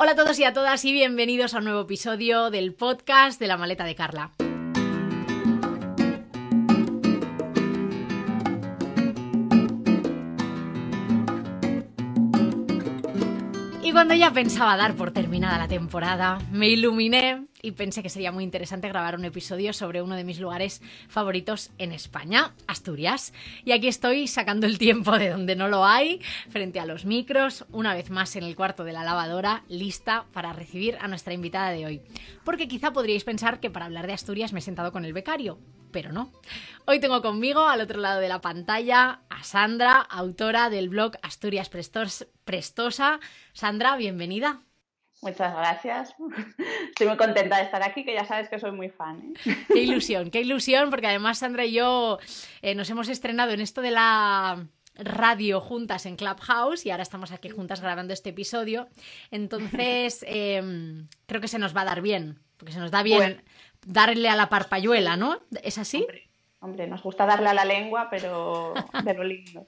Hola a todos y a todas y bienvenidos a un nuevo episodio del podcast de la maleta de Carla. cuando ya pensaba dar por terminada la temporada, me iluminé y pensé que sería muy interesante grabar un episodio sobre uno de mis lugares favoritos en España, Asturias. Y aquí estoy sacando el tiempo de donde no lo hay, frente a los micros, una vez más en el cuarto de la lavadora, lista para recibir a nuestra invitada de hoy. Porque quizá podríais pensar que para hablar de Asturias me he sentado con el becario, pero no. Hoy tengo conmigo, al otro lado de la pantalla, a Sandra, autora del blog Asturias Prestors Prestosa. Sandra, bienvenida. Muchas gracias. Estoy muy contenta de estar aquí, que ya sabes que soy muy fan. ¿eh? Qué ilusión, qué ilusión, porque además Sandra y yo eh, nos hemos estrenado en esto de la radio juntas en Clubhouse y ahora estamos aquí juntas grabando este episodio. Entonces, em, creo que se nos va a dar bien, porque se nos da bien darle a la parpayuela, ¿no? ¿Es así? Hombre, nos gusta darle a la lengua, pero de lindo.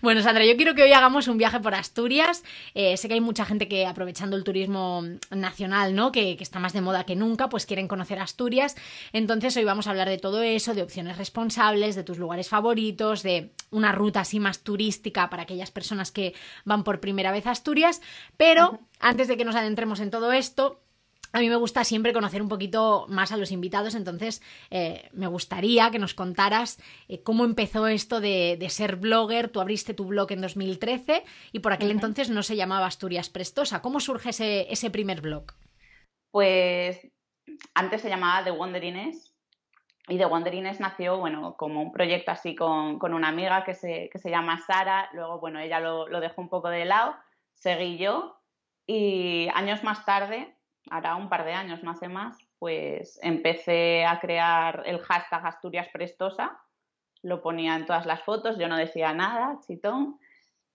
Bueno, Sandra, yo quiero que hoy hagamos un viaje por Asturias. Eh, sé que hay mucha gente que, aprovechando el turismo nacional, ¿no? Que, que, está más de moda que nunca, pues quieren conocer Asturias. Entonces, hoy vamos a hablar de todo eso, de opciones responsables, de tus lugares favoritos, de una ruta así más turística para aquellas personas que van por primera vez a Asturias. Pero antes de que nos adentremos en todo esto, a mí me gusta siempre conocer un poquito más a los invitados, entonces eh, me gustaría que nos contaras eh, cómo empezó esto de, ser blogger. Tú abriste tu blog en 2013 y por aquel entonces no se llamaba Asturias Prestosa. ¿Cómo surge ese, primer blog? Pues antes se llamaba The Wanderines y The Wanderines nació, bueno, como un proyecto así con, una amiga que se, llama Sara. Luego, bueno, ella lo, lo dejó un poco de lado, seguí yo y años más tarde hará un par de años, no hace más, pues empecé a crear el hashtag Asturias Prestosa, lo ponía en todas las fotos, yo no decía nada, chitón,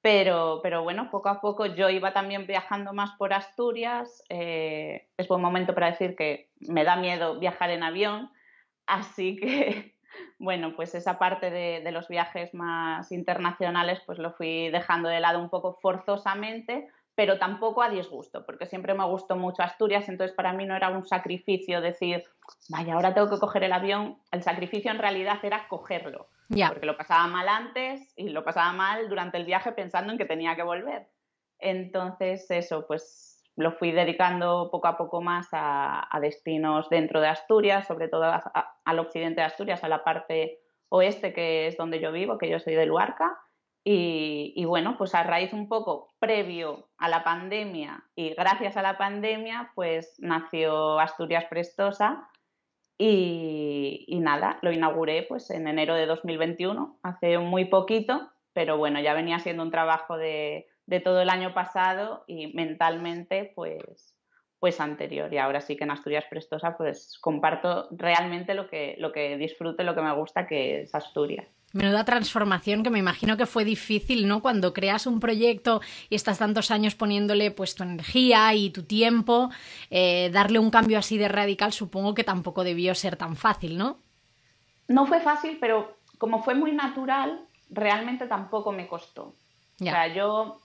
pero, pero bueno, poco a poco yo iba también viajando más por Asturias, eh, es buen momento para decir que me da miedo viajar en avión, así que bueno, pues esa parte de los viajes más internacionales pues lo fui dejando de lado un poco forzosamente pero tampoco a disgusto, porque siempre me ha gustó mucho Asturias, entonces para mí no era un sacrificio decir, vaya, ahora tengo que coger el avión. El sacrificio en realidad era cogerlo, porque lo pasaba mal antes y lo pasaba mal durante el viaje pensando en que tenía que volver. Entonces, eso, pues lo fui dedicando poco a poco más a, destinos dentro de Asturias, sobre todo al occidente de Asturias, a la parte oeste, que es donde yo vivo, que yo soy de Luarca y, bueno, pues a raíz un poco previo a la pandemia y gracias a la pandemia, pues nació Asturias Prestosa y, nada, lo inauguré pues en enero de 2021, hace muy poquito, pero bueno, ya venía siendo un trabajo de todo el año pasado y mentalmente pues pues anterior. Y ahora sí que en Asturias Prestosa pues comparto realmente lo que, lo que disfruto, lo que me gusta, que es Asturias. Menuda transformación que me imagino que fue difícil, ¿no? Cuando creas un proyecto y estás tantos años poniéndole pues tu energía y tu tiempo, eh, darle un cambio así de radical supongo que tampoco debió ser tan fácil, ¿no? No fue fácil, pero como fue muy natural, realmente tampoco me costó. O sea, yo,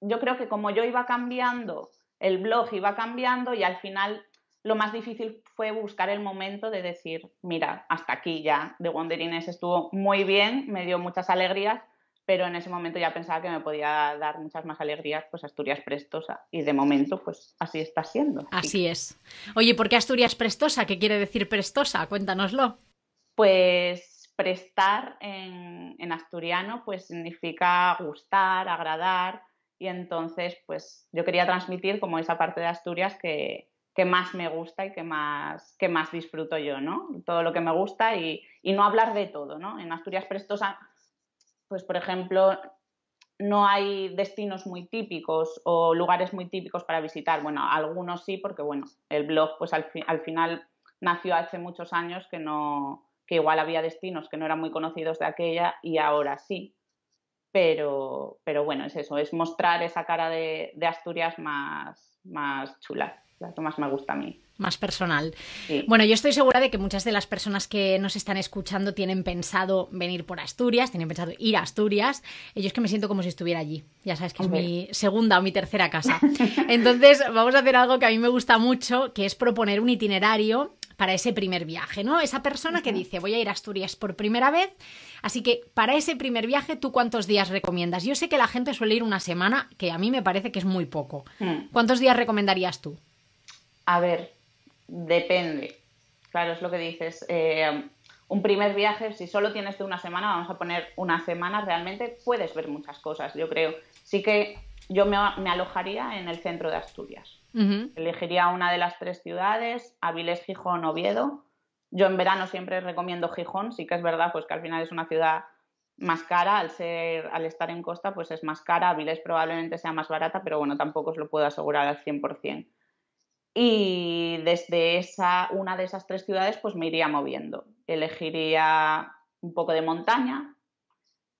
yo creo que como yo iba cambiando el blog iba cambiando y al final lo más difícil fue buscar el momento de decir, mira, hasta aquí ya, The Wanderines estuvo muy bien, me dio muchas alegrías, pero en ese momento ya pensaba que me podía dar muchas más alegrías, pues Asturias Prestosa. Y de momento, pues así está siendo. Así es. Oye, ¿por qué Asturias Prestosa? ¿Qué quiere decir prestosa? Cuéntanoslo. Pues prestar en, en asturiano, pues significa gustar, agradar, y entonces pues yo quería transmitir como esa parte de Asturias que, que más me gusta y que más, que más disfruto yo, ¿no? Todo lo que me gusta y, no hablar de todo, ¿no? En Asturias Prestosa, pues por ejemplo, no hay destinos muy típicos o lugares muy típicos para visitar. Bueno, algunos sí, porque bueno, el blog pues al, al final nació hace muchos años que no que igual había destinos que no eran muy conocidos de aquella y ahora sí pero, bueno, es eso, es mostrar esa cara de, Asturias más, más chula, la que más me gusta a mí más personal. Bueno, yo estoy segura de que muchas de las personas que nos están escuchando tienen pensado venir por Asturias, tienen pensado ir a Asturias. ellos que me siento como si estuviera allí. Ya sabes que es mi segunda o mi tercera casa. Entonces, vamos a hacer algo que a mí me gusta mucho, que es proponer un itinerario para ese primer viaje, ¿no? Esa persona que dice, voy a ir a Asturias por primera vez, así que para ese primer viaje, ¿tú cuántos días recomiendas? Yo sé que la gente suele ir una semana, que a mí me parece que es muy poco. Mm. ¿Cuántos días recomendarías tú? A ver, depende. Claro, es lo que dices. Eh, un primer viaje, si solo tienes de una semana, vamos a poner una semana, realmente puedes ver muchas cosas, yo creo. Sí que yo me alojaría en el centro de Asturias Elegiría una de las tres ciudades, Avilés, Gijón, Oviedo. Yo en verano siempre recomiendo Gijón, sí que es verdad, pues que al final es una ciudad más cara, al ser, al estar en costa, pues es más cara, Avilés probablemente sea más barata, pero bueno, tampoco os lo puedo asegurar al 100%. Y desde esa, una de esas tres ciudades, pues me iría moviendo. Elegiría un poco de montaña,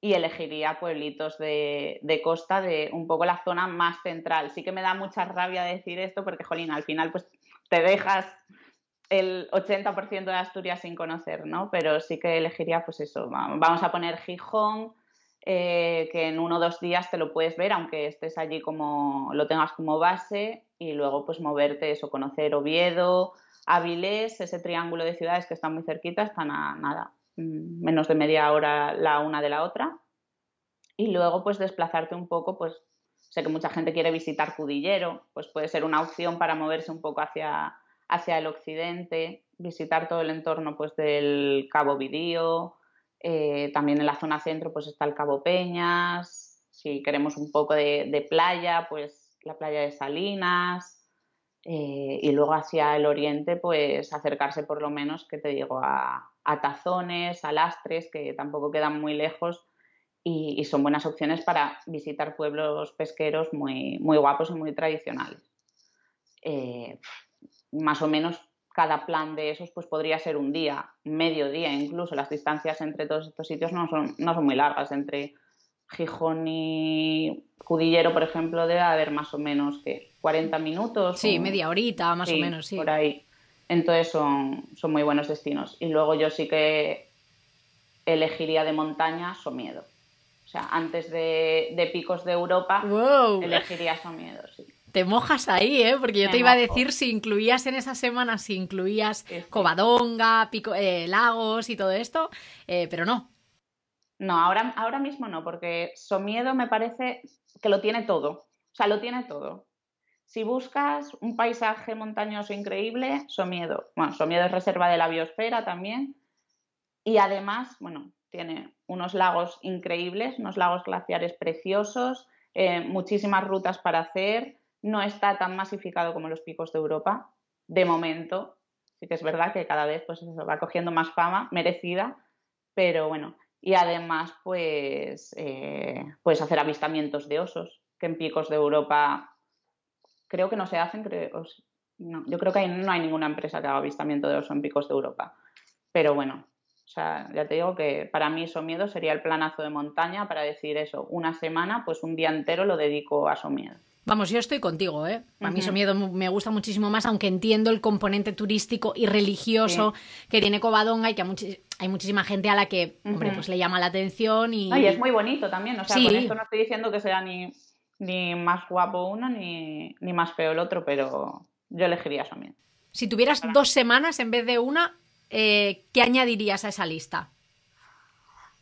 y elegiría pueblitos de, costa, de un poco la zona más central. Sí que me da mucha rabia decir esto porque, jolín, al final pues te dejas el 80% de Asturias sin conocer, ¿no? Pero sí que elegiría pues eso, vamos a poner Gijón, eh, que en uno o dos días te lo puedes ver, aunque estés allí como lo tengas como base, y luego pues moverte eso, conocer Oviedo, Avilés, ese triángulo de ciudades que están muy cerquita, están a nada, Mm, menos de media hora la una de la otra. Y luego, pues desplazarte un poco, pues sé que mucha gente quiere visitar Cudillero, pues puede ser una opción para moverse un poco hacia, hacia el occidente, visitar todo el entorno pues del Cabo Vidío, eh, también en la zona centro pues está el Cabo Peñas, si queremos un poco de, de playa, pues la playa de Salinas, eh, y luego hacia el oriente, pues acercarse por lo menos, que te digo, a, a tazones, a lastres, que tampoco quedan muy lejos y, son buenas opciones para visitar pueblos pesqueros muy, muy guapos y muy tradicionales. Eh, más o menos cada plan de esos pues podría ser un día, medio día incluso. Las distancias entre todos estos sitios no son, no son muy largas. Entre Gijón y Cudillero, por ejemplo, debe haber más o menos que 40 minutos. Sí, media horita, más o menos, sí. Por ahí. Entonces son, muy buenos destinos. Y luego yo sí que elegiría de montaña Somiedo. O sea, antes de, Picos de Europa, elegiría Somiedo, sí. Te mojas ahí, ¿eh? Porque yo te iba a decir si incluías en esa semana, si incluías Covadonga, eh, Lagos y todo esto, eh, pero no, no, ahora, ahora mismo no, porque Somiedo me parece que lo tiene todo. O sea, lo tiene todo. Si buscas un paisaje montañoso increíble, Somiedo. Bueno, Somiedo es reserva de la biosfera también. Y además, bueno, tiene unos lagos increíbles, unos lagos glaciares preciosos, eh, muchísimas rutas para hacer. No está tan masificado como los picos de Europa, de momento. Sí que es verdad que cada vez pues, eso, va cogiendo más fama merecida, pero bueno. Y además, pues, eh, puedes hacer avistamientos de osos, que en picos de Europa creo que no se hacen, creo, yo creo que no hay ninguna empresa que haga avistamiento de los en de Europa. Pero bueno, o sea, ya te digo que para mí eso miedo sería el planazo de montaña para decir eso, una semana, pues un día entero lo dedico a Somiedo. miedo. Vamos, yo estoy contigo, ¿eh? A mí miedo Somiedo me gusta muchísimo más, aunque entiendo el componente turístico y religioso que tiene Covadonga y que hay, muchísima gente a la que, hombre, pues le llama la atención y... es muy bonito también, o sea, con esto no estoy diciendo que sea ni ni más guapo uno ni, más feo el otro, pero yo elegiría eso también. Si tuvieras dos semanas en vez de una, eh, ¿qué añadirías a esa lista?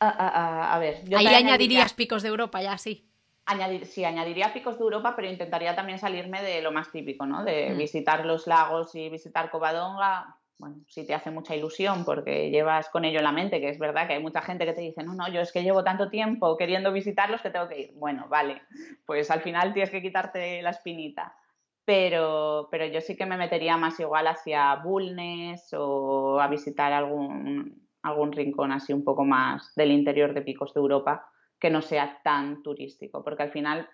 Ah, ah, ah, a ver, yo ahí añadirías picos de Europa, ya sí. Añadir, sí, añadiría picos de Europa, pero intentaría también salirme de lo más típico, ¿no? De mm. visitar los lagos y visitar Covadonga bueno, si te hace mucha ilusión porque llevas con ello la mente, que es verdad que hay mucha gente que te dice, no, no, yo es que llevo tanto tiempo queriendo visitarlos que tengo que ir. Bueno, vale, pues al final tienes que quitarte la espinita. Pero, pero yo sí que me metería más igual hacia Bulnes o a visitar algún, algún rincón así un poco más del interior de Picos de Europa que no sea tan turístico, porque al final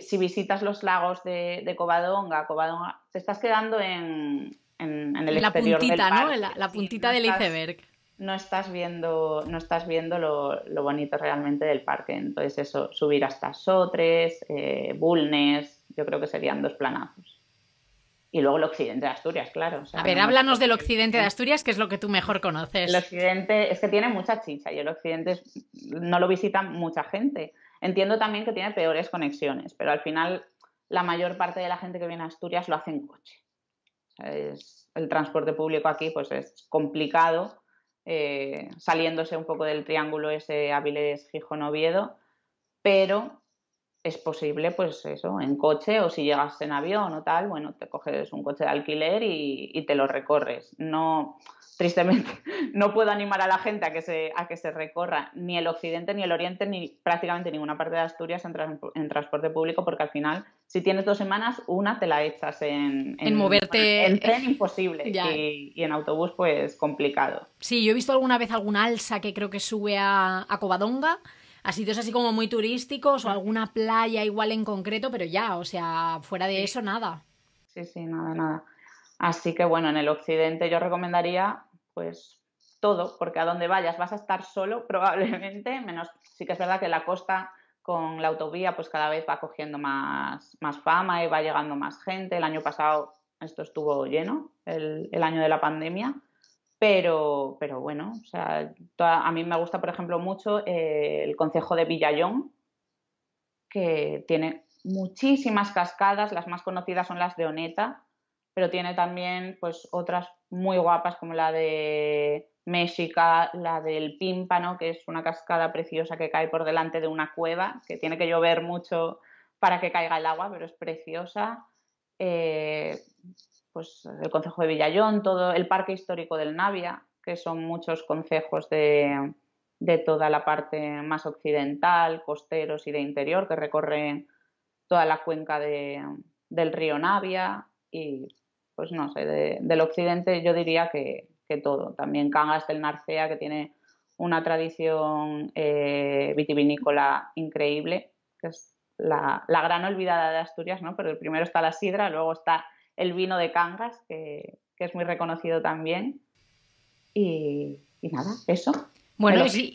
si visitas los lagos de, de Covadonga, Covadonga, te estás quedando en, en, la puntita, del ¿no? La, puntita del iceberg. No estás viendo, no estás viendo lo, bonito realmente del parque. Entonces, eso, subir hasta Sotres, eh, Bulnes, yo creo que serían dos planazos. Y luego el occidente de Asturias, claro. a ver, háblanos del occidente de Asturias, que es lo que tú mejor conoces. El occidente es que tiene mucha chicha y el occidente no lo visita mucha gente. Entiendo también que tiene peores conexiones, pero al final la mayor parte de la gente que viene a Asturias lo hace en coche el transporte público aquí pues es complicado, eh, saliéndose un poco del triángulo ese Áviles-Gijón-Oviedo, pero es posible, pues eso, en coche o si llegas en avión o tal, bueno, te coges un coche de alquiler y, te lo recorres. No, tristemente, no puedo animar a la gente a que se, a que se recorra ni el occidente, ni el oriente, ni prácticamente ninguna parte de Asturias en, transporte público, porque al final, si tienes dos semanas, una te la echas en, moverte. tren imposible y, en autobús, pues complicado. Sí, yo he visto alguna vez algún alza que creo que sube a, a Covadonga a sitios así como muy turísticos o mm. alguna playa igual en concreto, pero ya, o sea, fuera de eso nada. Sí, sí, nada, nada. Así que bueno, en el occidente yo recomendaría pues todo, porque a donde vayas vas a estar solo probablemente, menos sí que es verdad que la costa con la autovía pues cada vez va cogiendo más, más fama y va llegando más gente. El año pasado esto estuvo lleno, el, el año de la pandemia. Pero, pero bueno, o sea, a mí me gusta, por ejemplo, mucho eh, el Concejo de Villallón, que tiene muchísimas cascadas, las más conocidas son las de Oneta, pero tiene también pues otras muy guapas como la de México, la del Pímpano, que es una cascada preciosa que cae por delante de una cueva, que tiene que llover mucho para que caiga el agua, pero es preciosa. Eh, pues, el concejo de Villayón, todo el parque histórico del Navia, que son muchos concejos de, toda la parte más occidental, costeros y de interior, que recorren toda la cuenca del río Navia y, pues no sé, del occidente yo diría que, todo. También Cangas del Narcea, que tiene una tradición eh, vitivinícola increíble, que es la, la, gran olvidada de Asturias, ¿no? Pero primero está la sidra, luego está el vino de Cangas, que, es muy reconocido también. Y, nada, eso. Bueno, y si,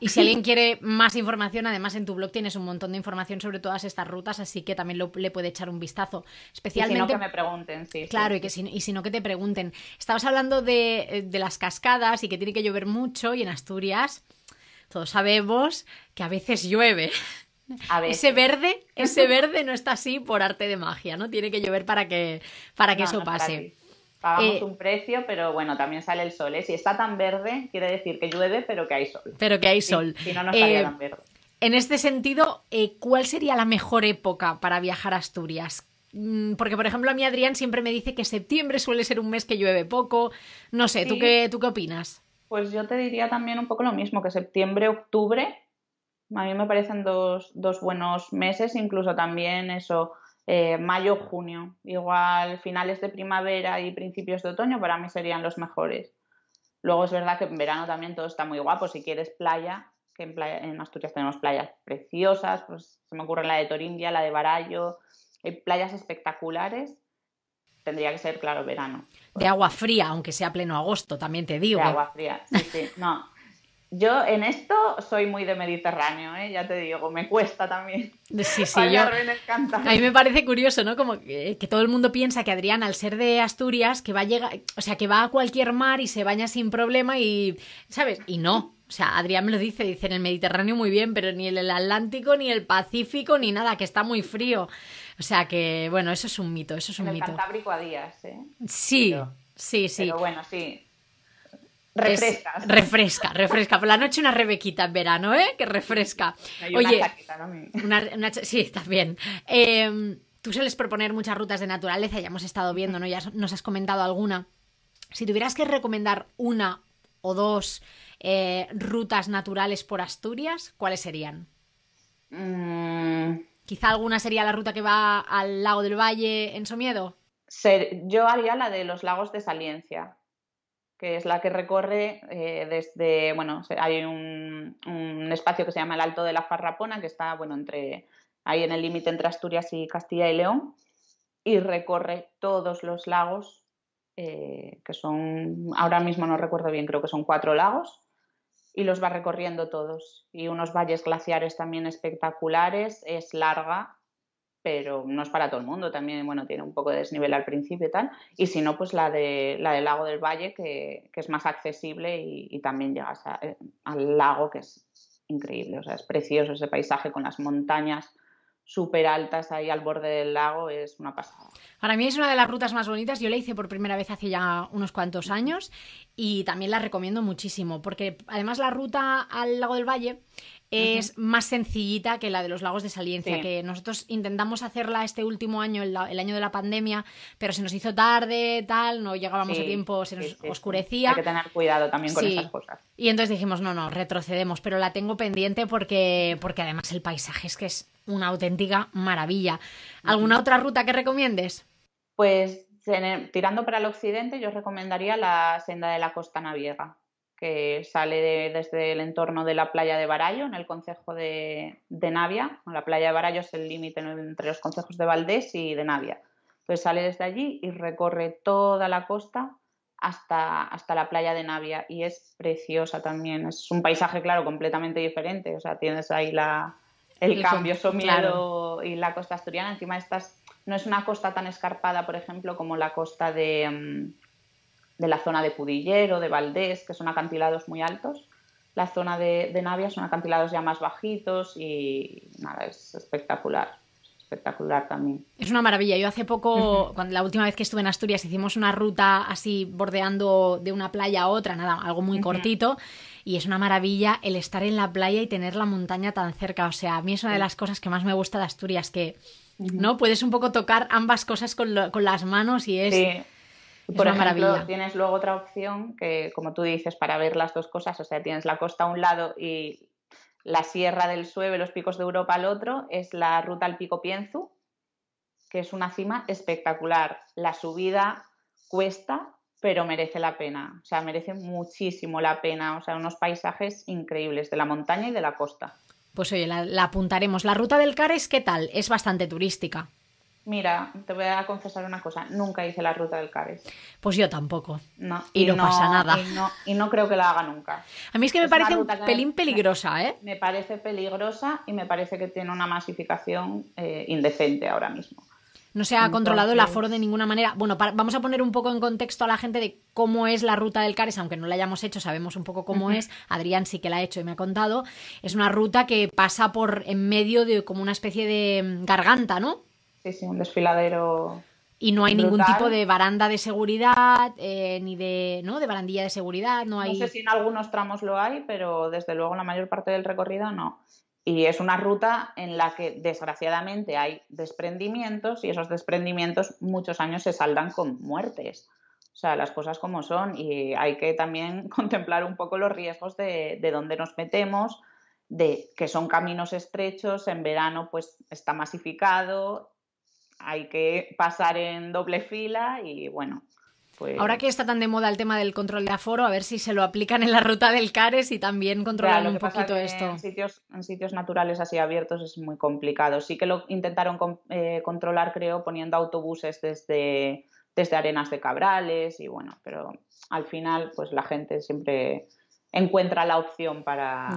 y si, alguien quiere más información, además en tu blog tienes un montón de información sobre todas estas rutas, así que también le puede echar un vistazo. Especialmente. Y si no, que me pregunten, sí. Claro, y, que si, no, que te pregunten. Estabas hablando de, de, las cascadas y que tiene que llover mucho, y en Asturias, todos sabemos que a veces llueve. Ese verde, ese verde no está así por arte de magia, ¿no? Tiene que llover para que, para que eso pase. Pagamos eh, un precio, pero bueno, también sale el sol. ¿eh? Si está tan verde, quiere decir que llueve, pero que hay sol. Pero que hay sol. Si, no, no estaría eh, tan verde. En este sentido, ¿cuál sería la mejor época para viajar a Asturias? Mm, porque, por ejemplo, a mí Adrián siempre me dice que septiembre suele ser un mes que llueve poco. No sé, ¿tú, qué, ¿tú qué opinas? Pues yo te diría también un poco lo mismo, que septiembre, octubre a mí me parecen dos, buenos meses, incluso también eso, eh, mayo, junio. Igual finales de primavera y principios de otoño para mí serían los mejores. Luego es verdad que en verano también todo está muy guapo. Si quieres playa, que en, Asturias tenemos playas preciosas, pues se me ocurre la de Torindia, la de Barallo, hay playas espectaculares. Tendría que ser, claro, verano. De agua fría, aunque sea pleno agosto, también te digo. De agua fría, sí, sí. No, yo en esto soy muy de Mediterráneo, ¿eh? ya te digo, me cuesta también. Sí, sí, yo... A mí me parece curioso, ¿no? Como que, todo el mundo piensa que Adrián, al ser de Asturias, que va a llegar, o sea, que va a cualquier mar y se baña sin problema y, ¿sabes? Y no. O sea, Adrián me lo dice, dice en el Mediterráneo muy bien, pero ni en el Atlántico, ni el Pacífico, ni nada, que está muy frío. O sea que, bueno, eso es un mito, eso es un mito. a días, ¿eh? Sí, sí, sí. Pero bueno, sí, Refresca. refresca, refresca. Por la noche una rebequita en verano, ¿eh? Que refresca. Oye, una sí, también. Em, tú sueles proponer muchas rutas de naturaleza, ya hemos estado viendo, ¿no? Ya nos has comentado alguna. Si tuvieras que recomendar una o dos eh, rutas naturales por Asturias, ¿cuáles serían? Mm. Quizá alguna sería la ruta que va al lago del Valle en Somiedo. yo haría la de los lagos de Saliencia que es la que recorre eh, desde, bueno, hay un, espacio que se llama el Alto de la Farrapona, que está, bueno, entre, ahí en el límite entre Asturias y Castilla y León, y recorre todos los lagos, eh, que son, ahora mismo no recuerdo bien, creo que son cuatro lagos, y los va recorriendo todos. Y unos valles glaciares también espectaculares, es larga, pero no es para todo el mundo, también bueno, tiene un poco de desnivel al principio y tal, y si no, pues la de la del lago del valle, que, es más accesible y, también llegas eh, al lago, que es increíble, o sea, es precioso ese paisaje con las montañas súper altas ahí al borde del lago, es una pasada. Para mí es una de las rutas más bonitas, yo la hice por primera vez hace ya unos cuantos años y también la recomiendo muchísimo, porque además la ruta al lago del valle es más sencillita que la de los lagos de Saliencia, que nosotros intentamos hacerla este último año, el, año de la pandemia, pero se nos hizo tarde, tal, no llegábamos a tiempo, se nos oscurecía. Hay que tener cuidado también con esas cosas. Y entonces dijimos, no, no, retrocedemos, pero la tengo pendiente porque, porque además el paisaje es que es una auténtica maravilla. ¿Alguna otra ruta que recomiendes? Pues tirando para el occidente, yo recomendaría la senda de la Costa Naviega que sale desde el entorno de la playa de Barallo, en el concejo de, Navia. La playa de Barallo es el límite entre los concejos de Valdés y de Navia. pues sale desde allí y recorre toda la costa hasta, hasta la playa de Navia y es preciosa también. Es un paisaje, claro, completamente diferente. O sea, tienes ahí el, cambio somiado y la costa asturiana. Encima estás, no es una costa tan escarpada, por ejemplo, como la costa de... Mm, de la zona de Pudillero, de Valdés, que son acantilados muy altos. La zona de, Navia son acantilados ya más bajitos y nada, es espectacular espectacular también. Es una maravilla. Yo hace poco, cuando la última vez que estuve en Asturias, hicimos una ruta así bordeando de una playa a otra, nada, algo muy cortito. Y es una maravilla el estar en la playa y tener la montaña tan cerca. O sea, a mí es una de las cosas que más me gusta de Asturias, que no puedes un poco tocar ambas cosas con, las manos y es por ejemplo, tienes luego otra opción que, como tú dices, para ver las dos cosas, o sea, tienes la costa a un lado y la Sierra del Sueve, los picos de Europa al otro, es la ruta al Pico Pienzu, que es una cima espectacular. La subida cuesta, pero merece la pena, o sea, merece muchísimo la pena, o sea, unos paisajes increíbles de la montaña y de la costa. Pues oye, la, la apuntaremos. La ruta del Cares, ¿qué tal? Es bastante turística. Mira, te voy a confesar una cosa, nunca hice la ruta del Cares. Pues yo tampoco. No, y, no, pasa nada. Y no, creo que la haga nunca. A mí es que me parece un pelín peligrosa, ¿eh? Me parece peligrosa y me parece que tiene una masificación eh, indecente ahora mismo. No se ha controlado el aforo de ninguna manera. Bueno, vamos a poner un poco en contexto a la gente de cómo es la ruta del Cares, aunque no la hayamos hecho, sabemos un poco cómo es. Adrián sí que la ha hecho y me ha contado. Es una ruta que pasa por en medio de como una especie de mm, garganta, ¿no? sí, sí, un desfiladero. Y no hay ningún tipo de baranda de seguridad, eh, ni de, ¿no? de barandilla de seguridad. No, hay... sé si en algunos tramos lo hay, pero desde luego la mayor parte del recorrido no. Y es una ruta en la que desgraciadamente hay desprendimientos y esos desprendimientos muchos años se saldan con muertes. O sea, las cosas como son y hay que también contemplar un poco los riesgos de, de dónde nos metemos, de que son caminos estrechos, en verano pues está masificado, hay que pasar en doble fila y bueno. Pues... Ahora que está tan de moda el tema del control de aforo, a ver si se lo aplican en la ruta del CARES y también controlan un poquito esto. En sitios, en sitios naturales así abiertos es muy complicado. Sí que lo intentaron eh, controlar, creo, poniendo autobuses desde, desde Arenas de Cabrales y bueno, pero al final pues la gente siempre encuentra la opción para,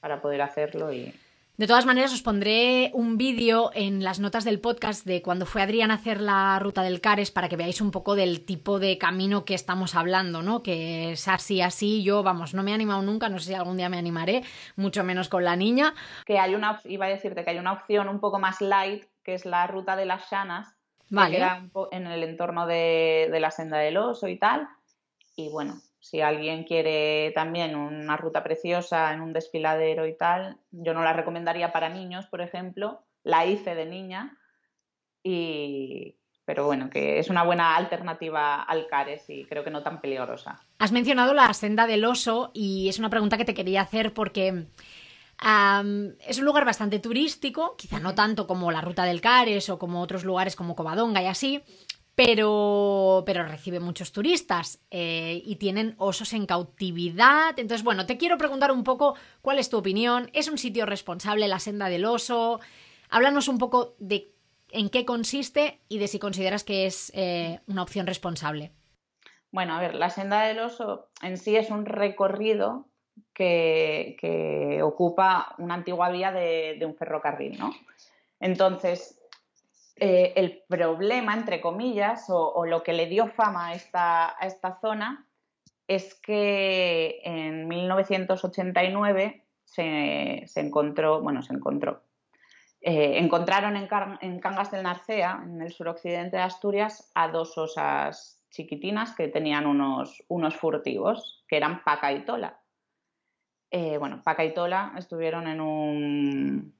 para poder hacerlo y... De todas maneras, os pondré un vídeo en las notas del podcast de cuando fue Adrián a hacer la ruta del Cares para que veáis un poco del tipo de camino que estamos hablando, ¿no? Que es así, así. Yo, vamos, no me he animado nunca, no sé si algún día me animaré, mucho menos con la niña. Que hay una, iba a decirte que hay una opción un poco más light, que es la ruta de las llanas, que queda en el entorno de la senda del oso y tal. Y bueno, si alguien quiere también una ruta preciosa en un desfiladero y tal, yo no la recomendaría para niños, por ejemplo. La hice de niña, pero bueno, que es una buena alternativa al Cares y creo que no tan peligrosa. Has mencionado la senda del oso y es una pregunta que te quería hacer porque es un lugar bastante turístico, quizá no tanto como la ruta del Cares o como otros lugares como Covadonga y así, pero, pero recibe muchos turistas eh, y tienen osos en cautividad. Entonces, bueno, te quiero preguntar un poco cuál es tu opinión. ¿Es un sitio responsable la senda del oso? Háblanos un poco de en qué consiste y de si consideras que es eh, una opción responsable. Bueno, a ver, la senda del oso en sí es un recorrido que, ocupa una antigua vía de, de un ferrocarril, ¿no? Entonces, eh, el problema, entre comillas, o, lo que le dio fama a esta, zona es que en 1989 se, encontró, bueno, se encontró, eh, encontraron en, Cangas del Narcea, en el suroccidente de Asturias, a dos osas chiquitinas que tenían unos, unos furtivos, que eran Paca y Tola. Eh, bueno, Paca y Tola estuvieron en un,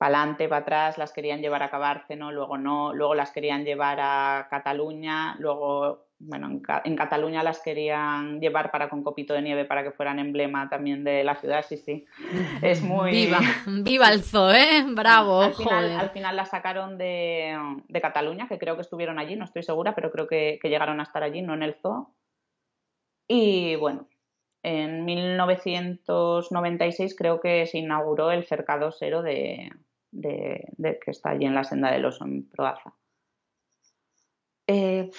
para adelante, para atrás, las querían llevar a Cabárceno, luego no, luego las querían llevar a Cataluña, luego, bueno, en, Cataluña las querían llevar para con copito de nieve para que fueran emblema también de la ciudad, sí, sí. Es muy. Viva, viva el zoo, ¿eh? Bravo, al final, Al final las sacaron de, Cataluña, que creo que estuvieron allí, no estoy segura, pero creo que llegaron a estar allí, no en el zoo. Y bueno, en 1996 creo que se inauguró el cercado cero de, de, que está allí en la senda del oso en Proaza. Eh,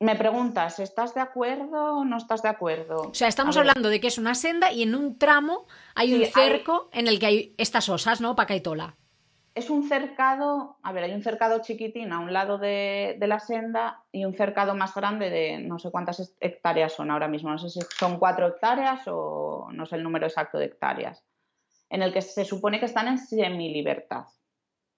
me preguntas, ¿estás de acuerdo o no estás de acuerdo? O sea, estamos hablando de que es una senda y en un tramo hay un cerco en el que hay estas osas, ¿no? Pacaitola. Es un cercado, a ver, hay un cercado chiquitín a un lado de, de, la senda y un cercado más grande de no sé cuántas hectáreas son ahora mismo, no sé si son cuatro hectáreas o no sé el número exacto de hectáreas en el que se supone que están en semi-libertad.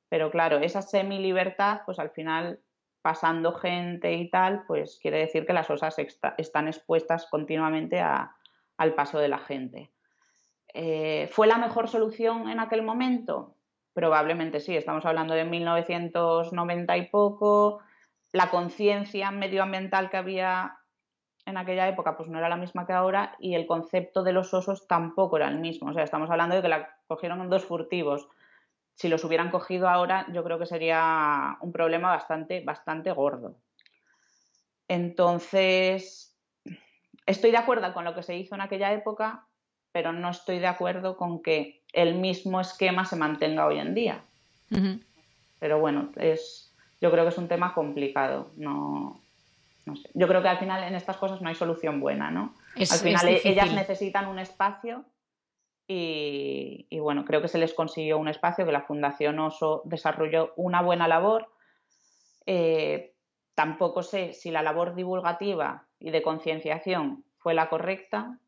Pero claro, esa semi-libertad, pues al final, pasando gente y tal, pues quiere decir que las osas están expuestas continuamente al paso de la gente. Eh, ¿Fue la mejor solución en aquel momento? Probablemente sí, estamos hablando de 1990 y poco, la conciencia medioambiental que había en aquella época pues no era la misma que ahora y el concepto de los osos tampoco era el mismo. O sea, estamos hablando de que la cogieron dos furtivos. Si los hubieran cogido ahora, yo creo que sería un problema bastante, bastante gordo. Entonces, estoy de acuerdo con lo que se hizo en aquella época, pero no estoy de acuerdo con que el mismo esquema se mantenga hoy en día. Pero bueno, es, yo creo que es un tema complicado. No, yo creo que al final en estas cosas no hay solución buena, ¿no? al final eh, ellas necesitan un espacio y, bueno, creo que se les consiguió un espacio, que la Fundación Oso desarrolló una buena labor. Eh, tampoco sé si la labor divulgativa y de concienciación fue la correcta,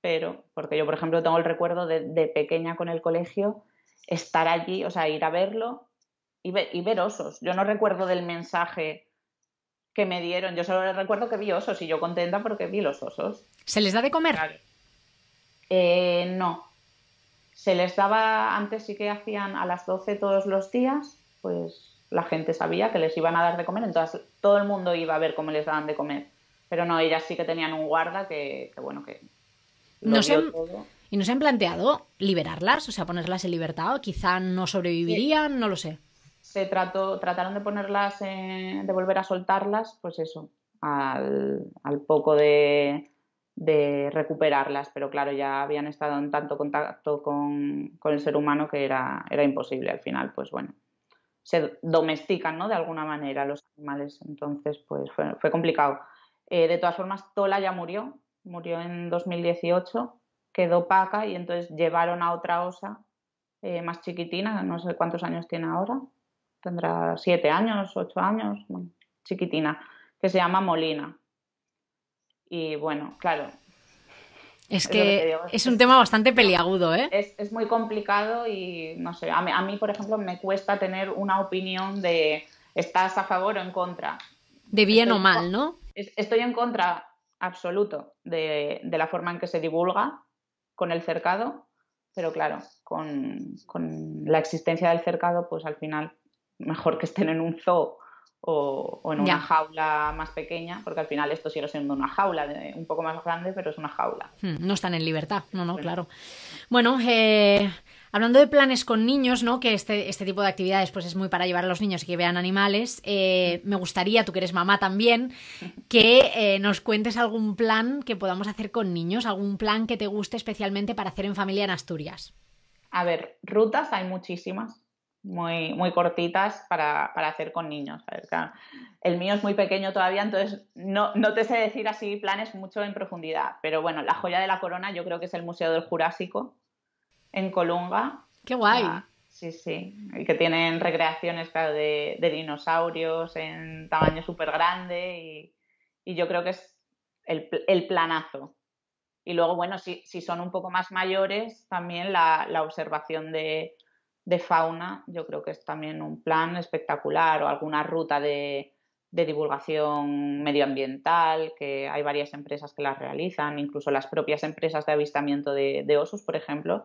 pero, porque yo, por ejemplo, tengo el recuerdo de, pequeña con el colegio, estar allí, o sea, ir a verlo y y ver osos. Yo no recuerdo del mensaje que me dieron. Yo solo recuerdo que vi osos y yo contenta porque vi los osos. ¿Se les da de comer? Eh, no. Se les daba, antes sí que hacían a las 12 todos los días, pues la gente sabía que les iban a dar de comer, entonces todo el mundo iba a ver cómo les daban de comer. Pero no, ellas sí que tenían un guarda que, bueno, que... no se han, ¿Y nos han planteado liberarlas? O sea, ponerlas en libertad o quizá no sobrevivirían, no lo sé se trataron de ponerlas, de volver a soltarlas, pues eso, al, poco de, recuperarlas, pero claro, ya habían estado en tanto contacto con, el ser humano que era, era imposible al final, pues bueno, se domestican, ¿no? De alguna manera los animales. Entonces, pues fue, complicado. Eh, de todas formas, Tola ya murió, murió en 2018, quedó paca y entonces llevaron a otra osa eh, más chiquitina, no sé cuántos años tiene ahora, tendrá siete años, ocho años, chiquitina, que se llama Molina. Y bueno, claro. Es que, es, un tema bastante peliagudo, ¿eh? Es, muy complicado y no sé, a mí, por ejemplo, me cuesta tener una opinión de estás a favor o en contra. De bien o mal, ¿no? Estoy en contra absoluto de, la forma en que se divulga con el cercado, pero claro, con, con, la existencia del cercado, pues al final mejor que estén en un zoo o, en una jaula más pequeña, porque al final esto sigue siendo una jaula, un poco más grande, pero es una jaula. Hmm, no están en libertad, no, no, claro. Bueno, eh, Hablando de planes con niños, ¿no? Que este, este, tipo de actividades pues es muy para llevar a los niños y que vean animales. Eh, mm. me gustaría, tú que eres mamá también, que eh, nos cuentes algún plan que podamos hacer con niños, algún plan que te guste especialmente para hacer en familia en Asturias. A ver, rutas hay muchísimas muy, muy cortitas para, para hacer con niños. el mío es muy pequeño todavía, entonces no, no te sé decir así planes mucho en profundidad. Pero bueno, la joya de la corona yo creo que es el Museo del Jurásico en Colunga. ¡Qué guay! Ah, sí, sí. Que tienen recreaciones, de, de dinosaurios en tamaño súper grande y, y, yo creo que es el, el planazo. Y luego, bueno, si, si, son un poco más mayores, también la, la observación de, de fauna, yo creo que es también un plan espectacular o alguna ruta de, divulgación medioambiental, que hay varias empresas que las realizan, incluso las propias empresas de avistamiento de, osos, por ejemplo,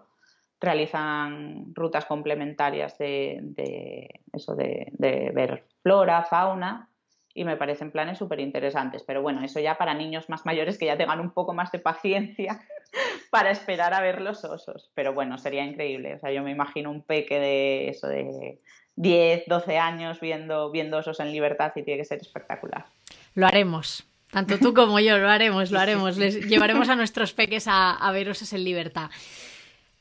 realizan rutas complementarias de, de eso de, de, ver flora, fauna, y me parecen planes súper interesantes. Pero bueno, eso ya para niños más mayores que ya tengan un poco más de paciencia para esperar a ver los osos. Pero bueno, sería increíble. O sea, yo me imagino un peque de eso de 10, 12 años viendo, viendo osos en libertad y tiene que ser espectacular. Lo haremos. Tanto tú como yo lo haremos, lo haremos. Les llevaremos a nuestros peques a, ver osos en libertad.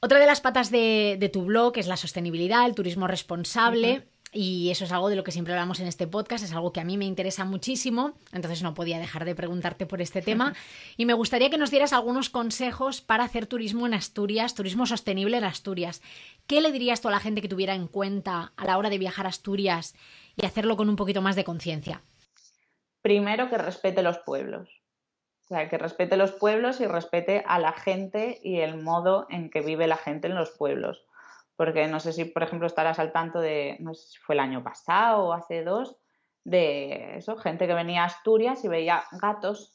Otra de las patas de, tu blog es la sostenibilidad, el turismo responsable. Y eso es algo de lo que siempre hablamos en este podcast, es algo que a mí me interesa muchísimo, entonces no podía dejar de preguntarte por este tema. Y me gustaría que nos dieras algunos consejos para hacer turismo en Asturias, turismo sostenible en Asturias. ¿Qué le dirías tú a la gente que tuviera en cuenta a la hora de viajar a Asturias y hacerlo con un poquito más de conciencia? Primero que respete los pueblos. O sea, que respete los pueblos y respete a la gente y el modo en que vive la gente en los pueblos porque no sé si, por ejemplo, estarás al tanto de, no sé si fue el año pasado o hace dos, de eso, gente que venía a Asturias y veía gatos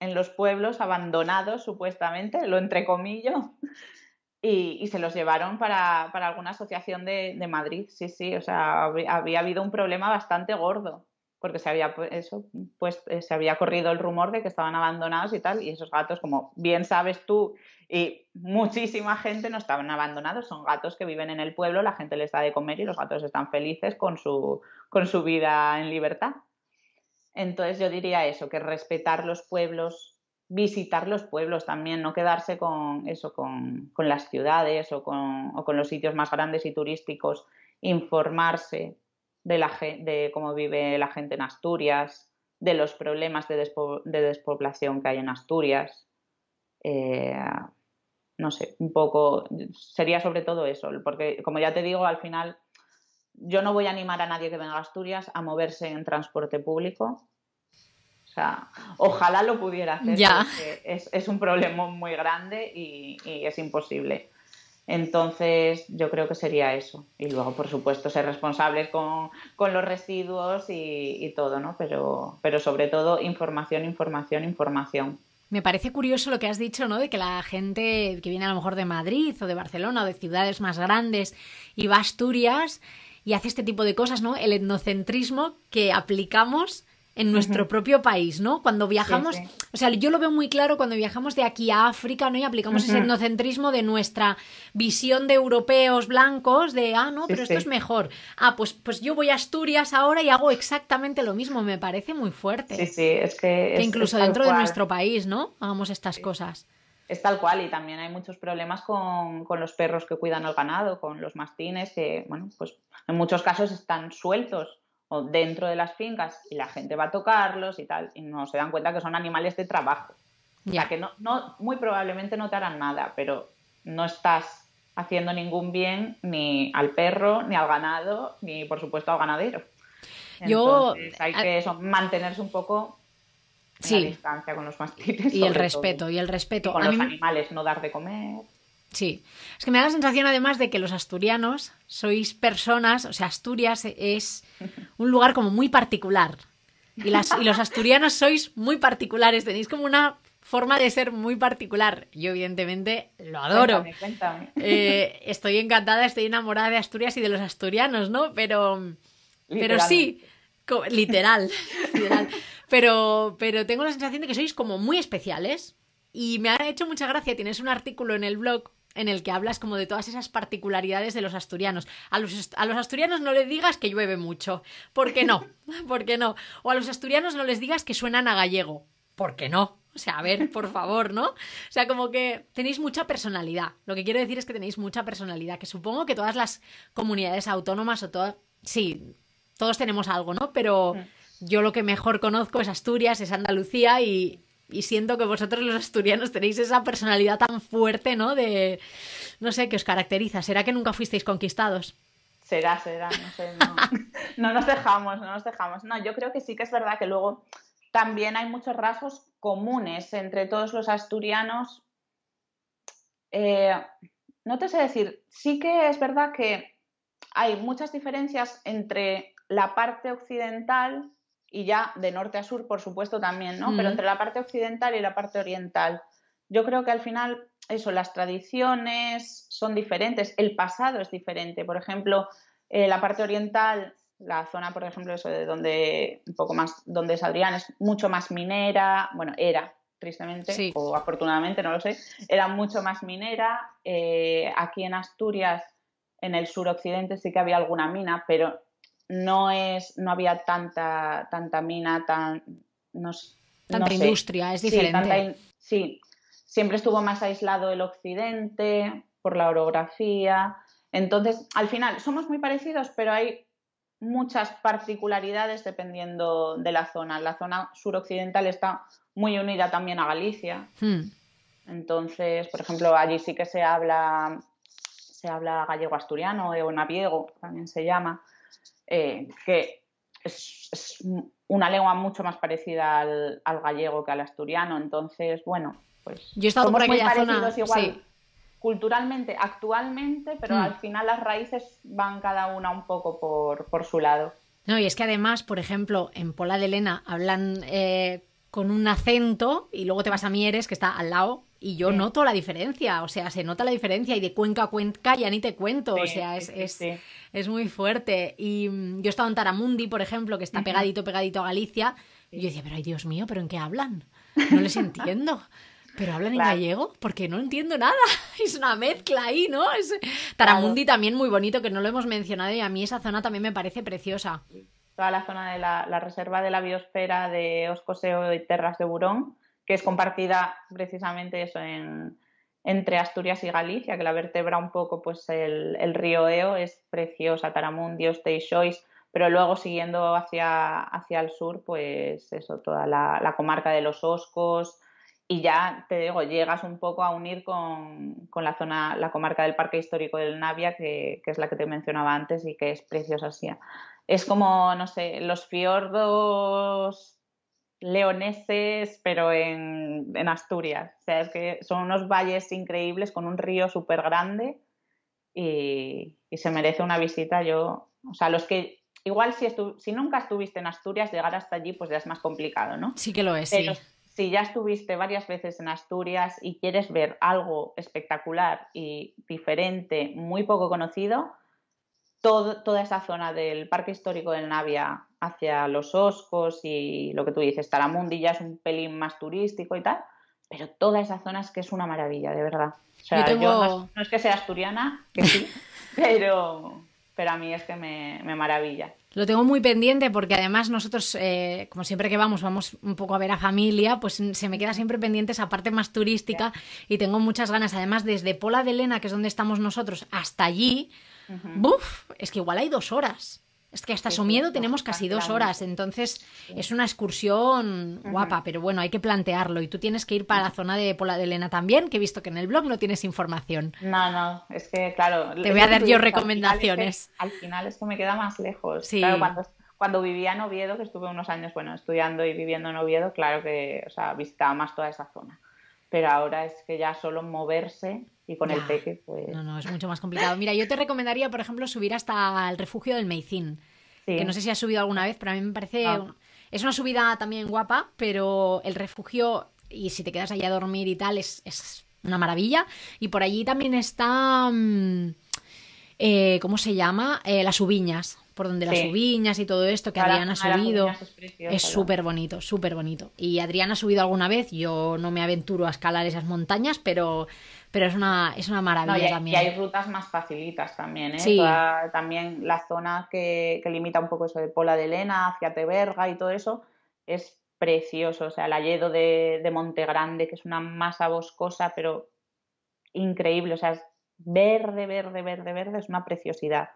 en los pueblos abandonados supuestamente, lo entrecomillo, y, y se los llevaron para, para alguna asociación de, de, Madrid, sí, sí, o sea, había habido un problema bastante gordo porque se había, pues, eso, pues, eh, se había corrido el rumor de que estaban abandonados y tal, y esos gatos, como bien sabes tú y muchísima gente, no estaban abandonados, son gatos que viven en el pueblo, la gente les da de comer y los gatos están felices con su, con su vida en libertad. Entonces yo diría eso, que respetar los pueblos, visitar los pueblos también, no quedarse con eso, con, con las ciudades o con, o con los sitios más grandes y turísticos, informarse, de, cómo vive la gente en Asturias, de los problemas de, despoblación que hay en Asturias. Eh, no sé, un poco, sería sobre todo eso, porque como ya te digo, al final yo no voy a animar a nadie que venga a Asturias a moverse en transporte público. O sea, ojalá lo pudiera hacer, es, un problema muy grande y es imposible. Entonces, yo creo que sería eso. Y luego, por supuesto, ser responsable con, los residuos y, todo, ¿no? Pero, pero sobre todo, información, información, información. Me parece curioso lo que has dicho, ¿no? De que la gente que viene a lo mejor de Madrid o de Barcelona o de ciudades más grandes y va a Asturias y hace este tipo de cosas, ¿no? El etnocentrismo que aplicamos en nuestro propio país, ¿no? Cuando viajamos, o sea, yo lo veo muy claro cuando viajamos de aquí a África, ¿no? Y aplicamos ese etnocentrismo de nuestra visión de europeos blancos, de, ah, no, pero esto es mejor. Ah, pues, pues yo voy a Asturias ahora y hago exactamente lo mismo, me parece muy fuerte. Sí, sí, es que... incluso dentro de nuestro país, ¿no? Hagamos estas cosas. Es tal cual y también hay muchos problemas con, con, los perros que cuidan al ganado, con los mastines, que, bueno, pues en muchos casos están sueltos o dentro de las fincas y la gente va a tocarlos y tal, y no se dan cuenta que son animales de trabajo. Ya. que no, no, muy probablemente no te harán nada, pero no estás haciendo ningún bien ni al perro, ni al ganado, ni por supuesto al ganadero. Entonces, Yo hay que eso, mantenerse un poco en distancia con los mastines. Y el respeto, y el respeto. con los animales, no dar de comer. Sí, es que me da la sensación además de que los asturianos sois personas, o sea, Asturias es un lugar como muy particular. Y, las, y los asturianos sois muy particulares, tenéis como una forma de ser muy particular. Yo evidentemente lo adoro. Cuéntame, eh, estoy encantada, estoy enamorada de Asturias y de los asturianos, ¿no? Pero, pero sí, literal, literal. Pero, pero tengo la sensación de que sois como muy especiales. Y me ha hecho mucha gracia, tienes un artículo en el blog en el que hablas como de todas esas particularidades de los asturianos. A los, a los asturianos no les digas que llueve mucho, porque no, porque no. O a los asturianos no les digas que suenan a gallego, porque no. O sea, a ver, por favor, ¿no? O sea, como que tenéis mucha personalidad. Lo que quiero decir es que tenéis mucha personalidad, que supongo que todas las comunidades autónomas o todas... Sí, todos tenemos algo, ¿no? Pero mm. yo lo que mejor conozco es Asturias, es Andalucía y, y siento que vosotros los asturianos tenéis esa personalidad tan fuerte, ¿no? De, no sé, que os caracteriza. ¿Será que nunca fuisteis conquistados? Será, será, no sé, nos dejamos, no nos dejamos. No, yo creo que sí que es verdad que luego también hay muchos rasgos comunes entre todos los asturianos. Eh, no te sé decir, sí que es verdad que hay muchas diferencias entre la parte occidental y ya de norte a sur, por supuesto, también, ¿no? Pero mm. entre la parte occidental y la parte oriental. Yo creo que al final, eso, las tradiciones son diferentes, el pasado es diferente. Por ejemplo, eh, la parte oriental, la zona, por ejemplo, eso de donde, un poco más, donde es es mucho más minera, bueno, era, tristemente, o afortunadamente, no lo sé, era mucho más minera. Eh, aquí en Asturias, en el suroccidente, sí que había alguna mina, pero no es, no había tanta, tanta mina, tan, tanta industria, es diferente. Sí, siempre estuvo más aislado el occidente por la orografía. Entonces, al final, somos muy parecidos, pero hay muchas particularidades dependiendo de la zona. La zona suroccidental está muy unida también a Galicia. Hmm. Entonces, por ejemplo, allí sí que se habla, se habla gallego asturiano o naviego, también se llama. Eh, que es, una lengua mucho más parecida al, gallego que al asturiano. Entonces, bueno, pues Yo he estado por muy parecidos igual culturalmente, actualmente, pero mm. al final las raíces van cada una un poco por, por su lado. No, y es que además, por ejemplo, en Pola de Elena hablan eh, con un acento y luego te vas a Mieres, que está al lado, y yo noto la diferencia, o sea, se nota la diferencia y de Cuenca a Cuenca ya ni te cuento, o sea, es, es, muy fuerte. Y mm, yo he estado en Taramundi, por ejemplo, que está pegadito, pegadito a Galicia, y yo decía, pero ay Dios mío, pero ¿en qué hablan? No les entiendo. ¿Pero hablan en gallego? Porque no entiendo nada. Es una mezcla ahí, ¿no? Es... Taramundi también muy bonito, que no lo hemos mencionado, y a mí esa zona también me parece preciosa toda la zona de la, reserva de la biosfera de Oscoseo y Terras de Burón, que es compartida precisamente eso entre Asturias y Galicia, que la vertebra un poco pues el, río Eo, es preciosa, Taramundios, Teixois, pero luego siguiendo hacia, hacia el sur, pues eso, toda la, comarca de los Oscos, y ya te digo, llegas un poco a unir con, con la zona, la comarca del Parque Histórico del Navia, que, que, es la que te mencionaba antes y que es preciosa así es como, no sé, los fiordos leoneses, pero en, Asturias. O sea, es que son unos valles increíbles con un río súper grande y, se merece una visita. Yo, o sea, los que igual si, nunca estuviste en Asturias, llegar hasta allí pues ya es más complicado, ¿no? Sí que lo es. si ya estuviste varias veces en Asturias y quieres ver algo espectacular y diferente, muy poco conocido, toda esa zona del parque histórico del Navia hacia los Oscos y lo que tú dices, Taramundi ya es un pelín más turístico y tal, pero toda esa zona es que es una maravilla, de verdad. no, es que sea asturiana, que sí, pero, pero a mí es que me, maravilla. Lo tengo muy pendiente porque además nosotros, eh, como siempre que vamos, vamos un poco a ver a familia, pues se me queda siempre pendiente esa parte más turística y tengo muchas ganas. Además, desde Pola de elena que es donde estamos nosotros, hasta allí, es que igual hay dos horas. Es que hasta miedo tenemos casi dos horas, entonces es una excursión guapa, pero bueno, hay que plantearlo. Y tú tienes que ir para la zona de Pola de Elena también, que he visto que en el blog no tienes información. No, no, es que claro. Te voy a dar yo recomendaciones. Al final, es que, me queda más lejos. Claro, cuando, vivía en Oviedo, que estuve unos años, bueno, estudiando y viviendo en Oviedo, claro que, o visitaba más toda esa zona. Pero ahora es que ya solo moverse y con el peque, pues... No, no, es mucho más complicado. Mira, yo te recomendaría, por ejemplo, subir hasta el refugio del Meizín. que no sé si has subido alguna vez, pero a mí me parece... Ah. Es una subida también guapa, pero el refugio, y si te quedas allá a dormir y tal, es, es una maravilla. Y por allí también está... Mm, eh, ¿Cómo se llama? Eh, las Ubiñas, por donde las Ubiñas y todo esto que Adrián ha subido. Es súper bonito, súper bonito. Y Adrián ha subido alguna vez, yo no me aventuro a escalar esas montañas, pero pero es una, es una maravilla también. Y hay rutas más facilitas también, ¿eh? también la zona que, limita un poco eso de Pola de Elena hacia Teberga y todo eso es precioso, o sea, el Alledo de, de Monte Grande, que es una masa boscosa, pero increíble, o sea, es verde, verde, verde, verde, es una preciosidad.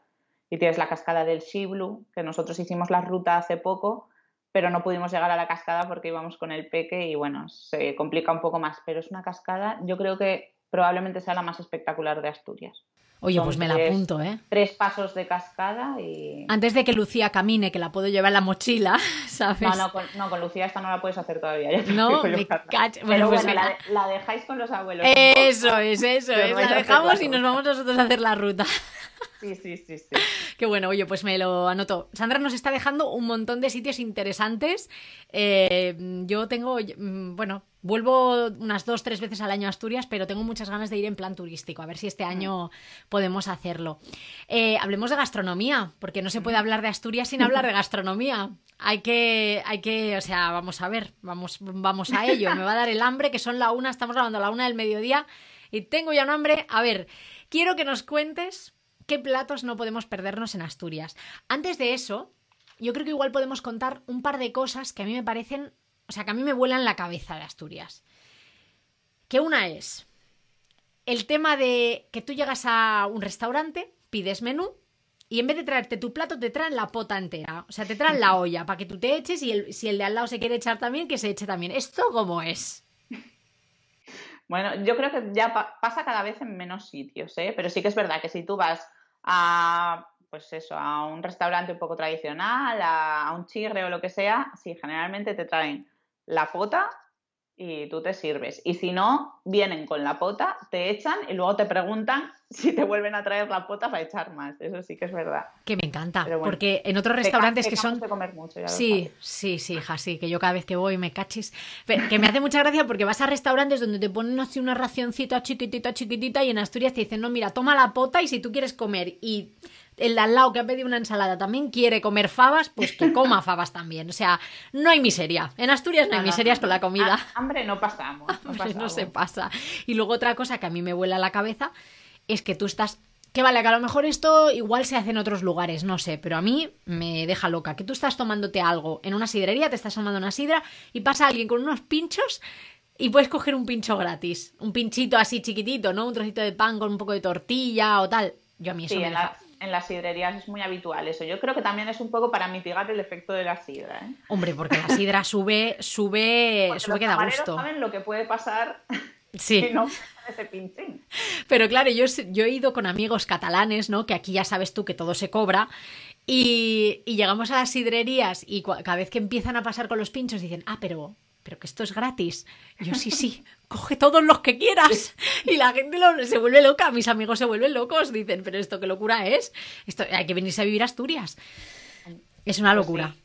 Y tienes la cascada del Shiblu, que nosotros hicimos la ruta hace poco, pero no pudimos llegar a la cascada porque íbamos con el peque y bueno, se complica un poco más, pero es una cascada, yo creo que probablemente sea la más espectacular de Asturias. Oye, pues me la apunto, ¿eh? Tres pasos de cascada y. Antes de que Lucía camine, que la puedo llevar la mochila, ¿sabes? No, no, con, Lucía esta no la puedes hacer todavía. no, Bueno, pues bueno, la, dejáis con los abuelos. Eso es, eso es. La dejamos y nos vamos nosotros a hacer la ruta. Sí, sí, sí, sí. Qué bueno, oye, pues me lo anoto. Sandra nos está dejando un montón de sitios interesantes. Eh, yo tengo, mm, bueno, vuelvo unas dos, tres veces al año a Asturias, pero tengo muchas ganas de ir en plan turístico, a ver si este mm. año podemos hacerlo. Eh, hablemos de gastronomía, porque no se puede mm. hablar de Asturias sin hablar de gastronomía. Hay que, hay que, o sea, vamos a ver, vamos, vamos a ello. Me va a dar el hambre, que son la una, estamos hablando la una del mediodía y tengo ya un hambre. A ver, quiero que nos cuentes qué platos no podemos perdernos en Asturias. Antes de eso, yo creo que igual podemos contar un par de cosas que a mí me parecen, o sea, que a mí me vuelan la cabeza de Asturias. Que una es, el tema de que tú llegas a un restaurante, pides menú y en vez de traerte tu plato te traen la pota entera, o sea, te traen la olla para que tú te eches y el, si el de al lado se quiere echar también, que se eche también. ¿Esto cómo es? Bueno, yo creo que ya pasa cada vez en menos sitios, ¿eh? pero sí que es verdad que si tú vas a pues eso, a un restaurante un poco tradicional, a, a un chirre o lo que sea, sí, generalmente te traen la pota y tú te sirves. Y si no, vienen con la pota, te echan y luego te preguntan si te vuelven a traer la pota para echar más, eso sí que es verdad. Que me encanta, porque en otros restaurantes que son... comer mucho, sí, sí, sí, hija, sí, que yo cada vez que voy me cachis, que me hace mucha gracia porque vas a restaurantes donde te ponen así una racioncita chiquitita, chiquitita y en Asturias te dicen, no, mira, toma la pota y si tú quieres comer y el de al lado que ha pedido una ensalada también quiere comer fabas, pues que coma fabas también. O sea, no hay miseria. En Asturias no, hay miserias con la comida. Ah, hambre no pasamos. no se pasa. Y luego otra cosa que a mí me vuela la cabeza es que tú estás... Que vale, que a lo mejor esto igual se hace en otros lugares, no sé, pero a mí me deja loca. Que tú estás tomándote algo en una sidrería, te estás tomando una sidra y pasa alguien con unos pinchos y puedes coger un pincho gratis. Un pinchito así chiquitito, ¿no? Un trocito de pan con un poco de tortilla o tal. Yo a mí eso me deja en las sidrerías es muy habitual eso. Yo creo que también es un poco para mitigar el efecto de la sidra. ¿eh? Hombre, porque la sidra sube, sube, sube que da gusto. saben lo que puede pasar Sí. no, Pero claro, yo, he ido con amigos catalanes, ¿no? Que aquí ya sabes tú que todo se cobra. Y, llegamos a las sidrerías y cada vez que empiezan a pasar con los pinchos dicen, ah, pero pero que esto es gratis. Yo sí, sí, coge todos los que quieras. Y la gente se vuelve loca, mis amigos se vuelven locos, dicen, pero esto qué locura es. Esto, hay que venirse a vivir a Asturias. Es una locura.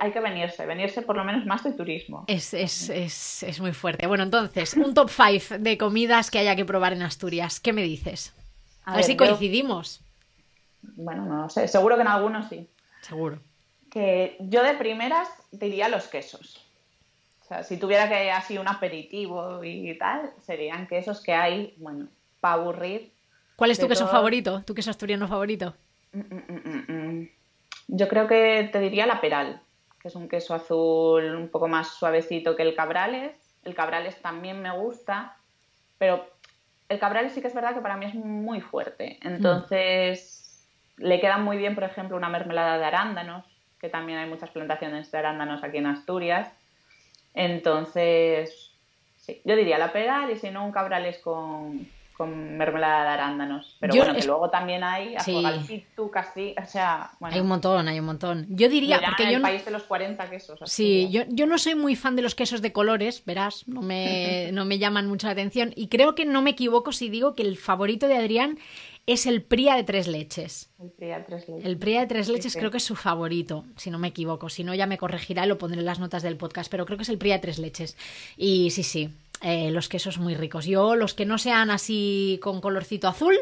Hay que, venirse, venirse por lo menos más de turismo. Es, muy fuerte. Bueno, entonces, un top 5 de comidas que haya que probar en Asturias. ¿Qué me dices? A, ver, si coincidimos. Bueno, no sé, seguro que en algunos sí. Seguro. Que yo de primeras diría los quesos. O sea, si tuviera que así un aperitivo y tal, serían quesos que hay, bueno, para aburrir. ¿Cuál es tu queso favorito? ¿Tu queso asturiano favorito? Mm, mm, mm, yo creo que te diría la peral, que es un queso azul un poco más suavecito que el cabrales. El cabrales también me gusta, pero el cabrales sí que es verdad que para mí es muy fuerte. Entonces, le queda muy bien, por ejemplo, una mermelada de arándanos, que también hay muchas plantaciones de arándanos aquí en Asturias. Entonces, sí, yo diría la peral y si no, un cabrales con, con mermelada de arándanos. Pero bueno, que luego también hay casi, o sea... Bueno. Hay un montón, hay un montón. Yo diría... porque el no... país de los 40 quesos. sí, yo, no soy muy fan de los quesos de colores, verás, no me, no me llaman mucho la atención. Y creo que no me equivoco si digo que el favorito de Adrián es el Pría de Tres Leches. El Pría de Tres Leches. El Pría de Tres Leches creo que es su favorito, si no me equivoco. Si no, ya me corregirá y lo pondré en las notas del podcast, pero creo que es el Pría de Tres Leches. Y sí, sí, eh, los quesos muy ricos. Yo, los que no sean así con colorcito azul,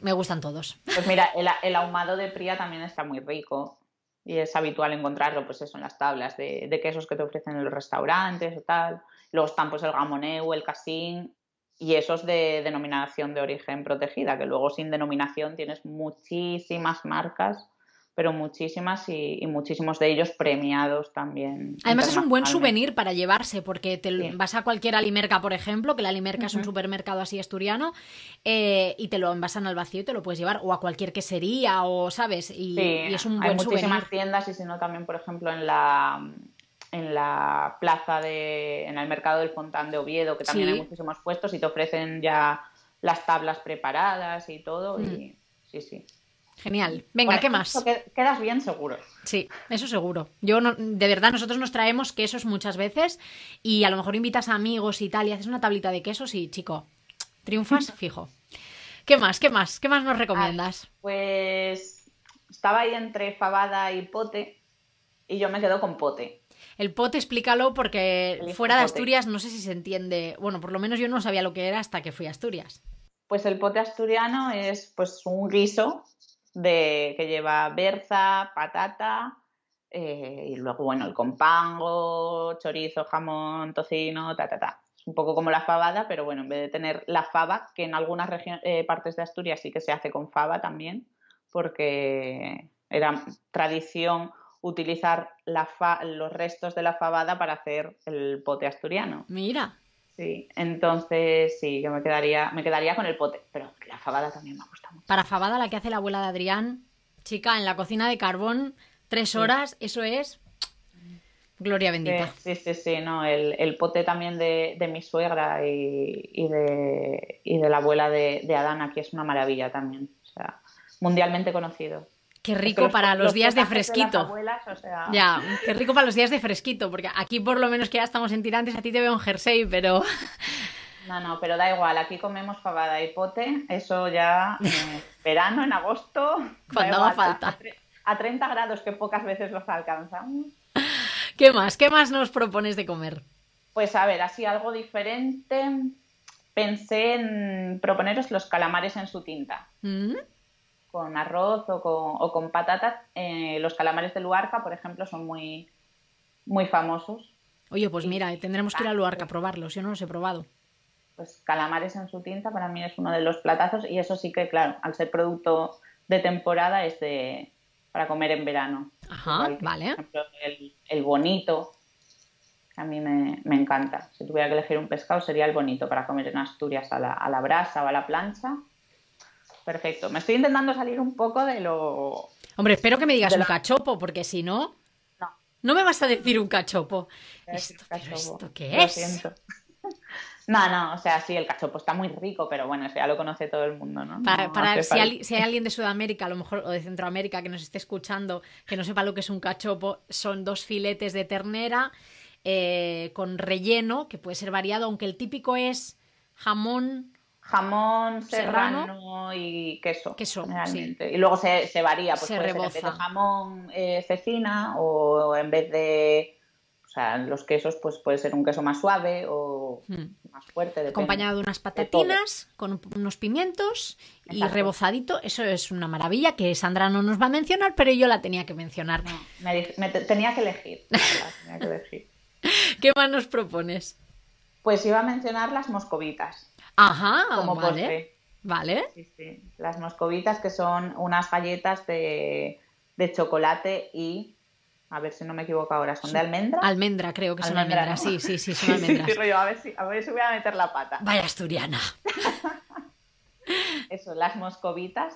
me gustan todos. Pues mira, el, ahumado de Pría también está muy rico y es habitual encontrarlo, pues eso, en las tablas de, quesos que te ofrecen en los restaurantes o tal. Luego están pues, el gamoneu, el casín y esos de denominación de origen protegida, que luego sin denominación tienes muchísimas marcas pero muchísimas y, muchísimos de ellos premiados también. Además es un buen souvenir para llevarse, porque te vas a cualquier Alimerca, por ejemplo, que la Alimerca es un supermercado así asturiano, eh, y te lo envasan al vacío y te lo puedes llevar, o a cualquier quesería, o sabes, y, es un buen souvenir Hay muchísimas tiendas, y si no también, por ejemplo, en la en la plaza de, en el mercado del Fontán de Oviedo, que también hay muchísimos puestos y te ofrecen ya las tablas preparadas y todo. Mm. Y, sí, sí. Genial. Venga, ¿qué más? Quedas bien seguro. Sí, eso seguro. Yo de verdad, nosotros nos traemos quesos muchas veces y a lo mejor invitas a amigos y tal y haces una tablita de quesos y chico, triunfas fijo. ¿Qué más? ¿Qué más? ¿Qué más nos recomiendas? pues estaba ahí entre fabada y pote y yo me quedo con pote. El pote, explícalo, porque fuera de Asturias no sé si se entiende. Bueno, por lo menos yo no sabía lo que era hasta que fui a Asturias. Pues el pote asturiano es pues un guiso de, que lleva berza, patata, eh, y luego, bueno, el compango, chorizo, jamón, tocino, ta, ta, ta. Un poco como la fabada, pero bueno, en vez de tener la fava, que en algunas regiones eh, partes de Asturias sí que se hace con fava también, porque era tradición utilizar la los restos de la fabada para hacer el pote asturiano. Mira. Sí, entonces sí, yo me quedaría, me quedaría con el pote, pero la fabada también me gusta mucho. Para fabada, la que hace la abuela de Adrián, chica, en la cocina de carbón, tres horas, eso es gloria bendita. Sí, sí, sí, no, el, pote también de, mi suegra y, y, de, y de la abuela de, de Adán aquí es una maravilla también, o sea, mundialmente conocido. Qué rico para los, días de fresquito. Ya, qué rico para los días de fresquito, porque aquí por lo menos que ya estamos en tirantes, a ti te veo un jersey, pero... No, no, pero da igual, aquí comemos fabada y pote, eso ya eh, verano, en agosto... Cuando falta. A, 30 grados que pocas veces los alcanzan. ¿Qué más? ¿Qué más nos propones de comer? Pues a ver, así algo diferente. Pensé en proponeros los calamares en su tinta. Mm con arroz o con, o con patatas. Eh, los calamares de Luarca, por ejemplo, son muy, muy famosos. Oye, pues mira, eh, tendremos que ir a Luarca a probarlos, yo no los he probado. Pues calamares en su tinta para mí es uno de los platazos y eso sí que, claro, al ser producto de temporada es de, para comer en verano. Ajá, vale. Por ejemplo, el, bonito, a mí me, encanta. Si tuviera que elegir un pescado sería el bonito para comer en Asturias a la, a la brasa o a la plancha perfecto. Me estoy intentando salir un poco de lo. Hombre, espero que me digas un cachopo, porque si no. No. No me vas a decir un cachopo. Esto, cachopo. ¿Esto qué lo Siento. No, no, o sea, sí, el cachopo está muy rico, pero bueno, ya lo conoce todo el mundo, ¿no? Para, si, hay, alguien de Sudamérica, a lo mejor, o de Centroamérica que nos esté escuchando, que no sepa lo que es un cachopo, son dos filetes de ternera eh, con relleno, que puede ser variado, aunque el típico es jamón, jamón serrano, y queso. Queso, Y luego se, varía, pues puede Ser en vez de jamón eh, cecina o en vez de o sea, los quesos, pues puede ser un queso más suave o hmm. más fuerte. Acompañado de unas patatinas con unos pimientos y rebozadito. Eso es una maravilla que Sandra no nos va a mencionar, pero yo la tenía que mencionar. me, tenía que elegir. tenía que elegir. ¿Qué más nos propones? Pues iba a mencionar las moscovitas. Ajá, como vale. Vale. Sí, sí. Las moscovitas, que son unas galletas de, de chocolate y a ver si no me equivoco ahora, ¿son de almendra? Almendra, creo que son almendras, sí, sí, sí, son almendras. a, ver si, voy a meter la pata. Vaya asturiana. Eso, las moscovitas.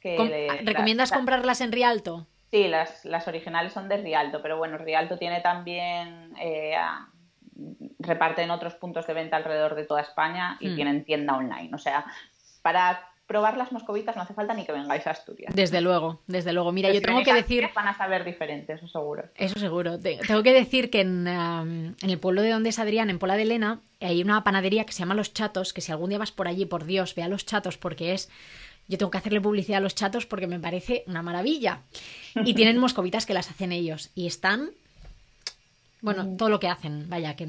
Que ¿Recomiendas comprarlas en Rialto? Sí, las, originales son de Rialto, pero bueno, Rialto tiene también eh, reparten otros puntos de venta alrededor de toda España y hmm. tienen tienda online. O sea, para probar las moscovitas no hace falta ni que vengáis a Asturias. Desde luego, desde luego. Mira, yo tengo que decir... Van a saber diferente, eso seguro. Eso seguro. Tengo que decir que um, en, el pueblo de donde es Adrián, en Pola de Elena, hay una panadería que se llama Los Chatos, que si algún día vas por allí, por Dios, ve a Los Chatos porque es... Yo tengo que hacerle publicidad a los chatos porque me parece una maravilla. Y tienen moscovitas que las hacen ellos. Y están bueno, todo lo que hacen, vaya, que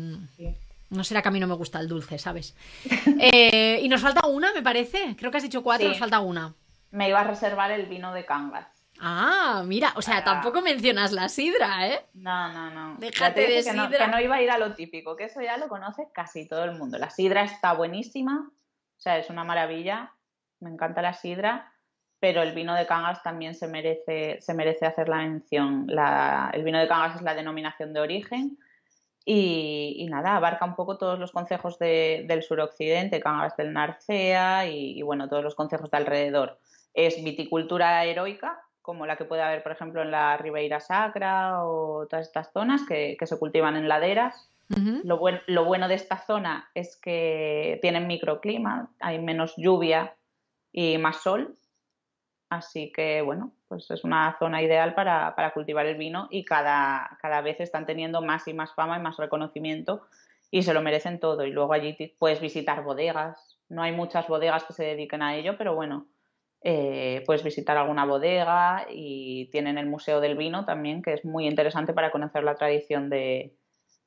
no será que a mí no me gusta el dulce, ¿sabes? Eh, y nos falta una, me parece. Creo que has dicho cuatro, nos falta una. Me iba a reservar el vino de Cangas. Ah, mira, o sea, tampoco mencionas la sidra, ¿eh? No, no, no. Déjate de sidra. que no iba a ir a lo típico, que eso ya lo conoce casi todo el mundo. La sidra está buenísima, o sea, es una maravilla. Me encanta la sidra pero el vino de Cangas también se merece, se merece hacer la mención. el vino de Cangas es la denominación de origen y, nada, abarca un poco todos los concejos de, del suroccidente, Cangas del Narcea y, bueno, todos los concejos de alrededor. Es viticultura heroica, como la que puede haber, por ejemplo, en la Ribeira Sacra o todas estas zonas que, se cultivan en laderas. lo, lo bueno de esta zona es que tienen microclima, hay menos lluvia y más sol, Así que, bueno, pues es una zona ideal para, para cultivar el vino y cada, cada, vez están teniendo más y más fama y más reconocimiento y se lo merecen todo. Y luego allí puedes visitar bodegas. No hay muchas bodegas que se dediquen a ello, pero bueno, eh, puedes visitar alguna bodega y tienen el Museo del Vino también, que es muy interesante para conocer la tradición de,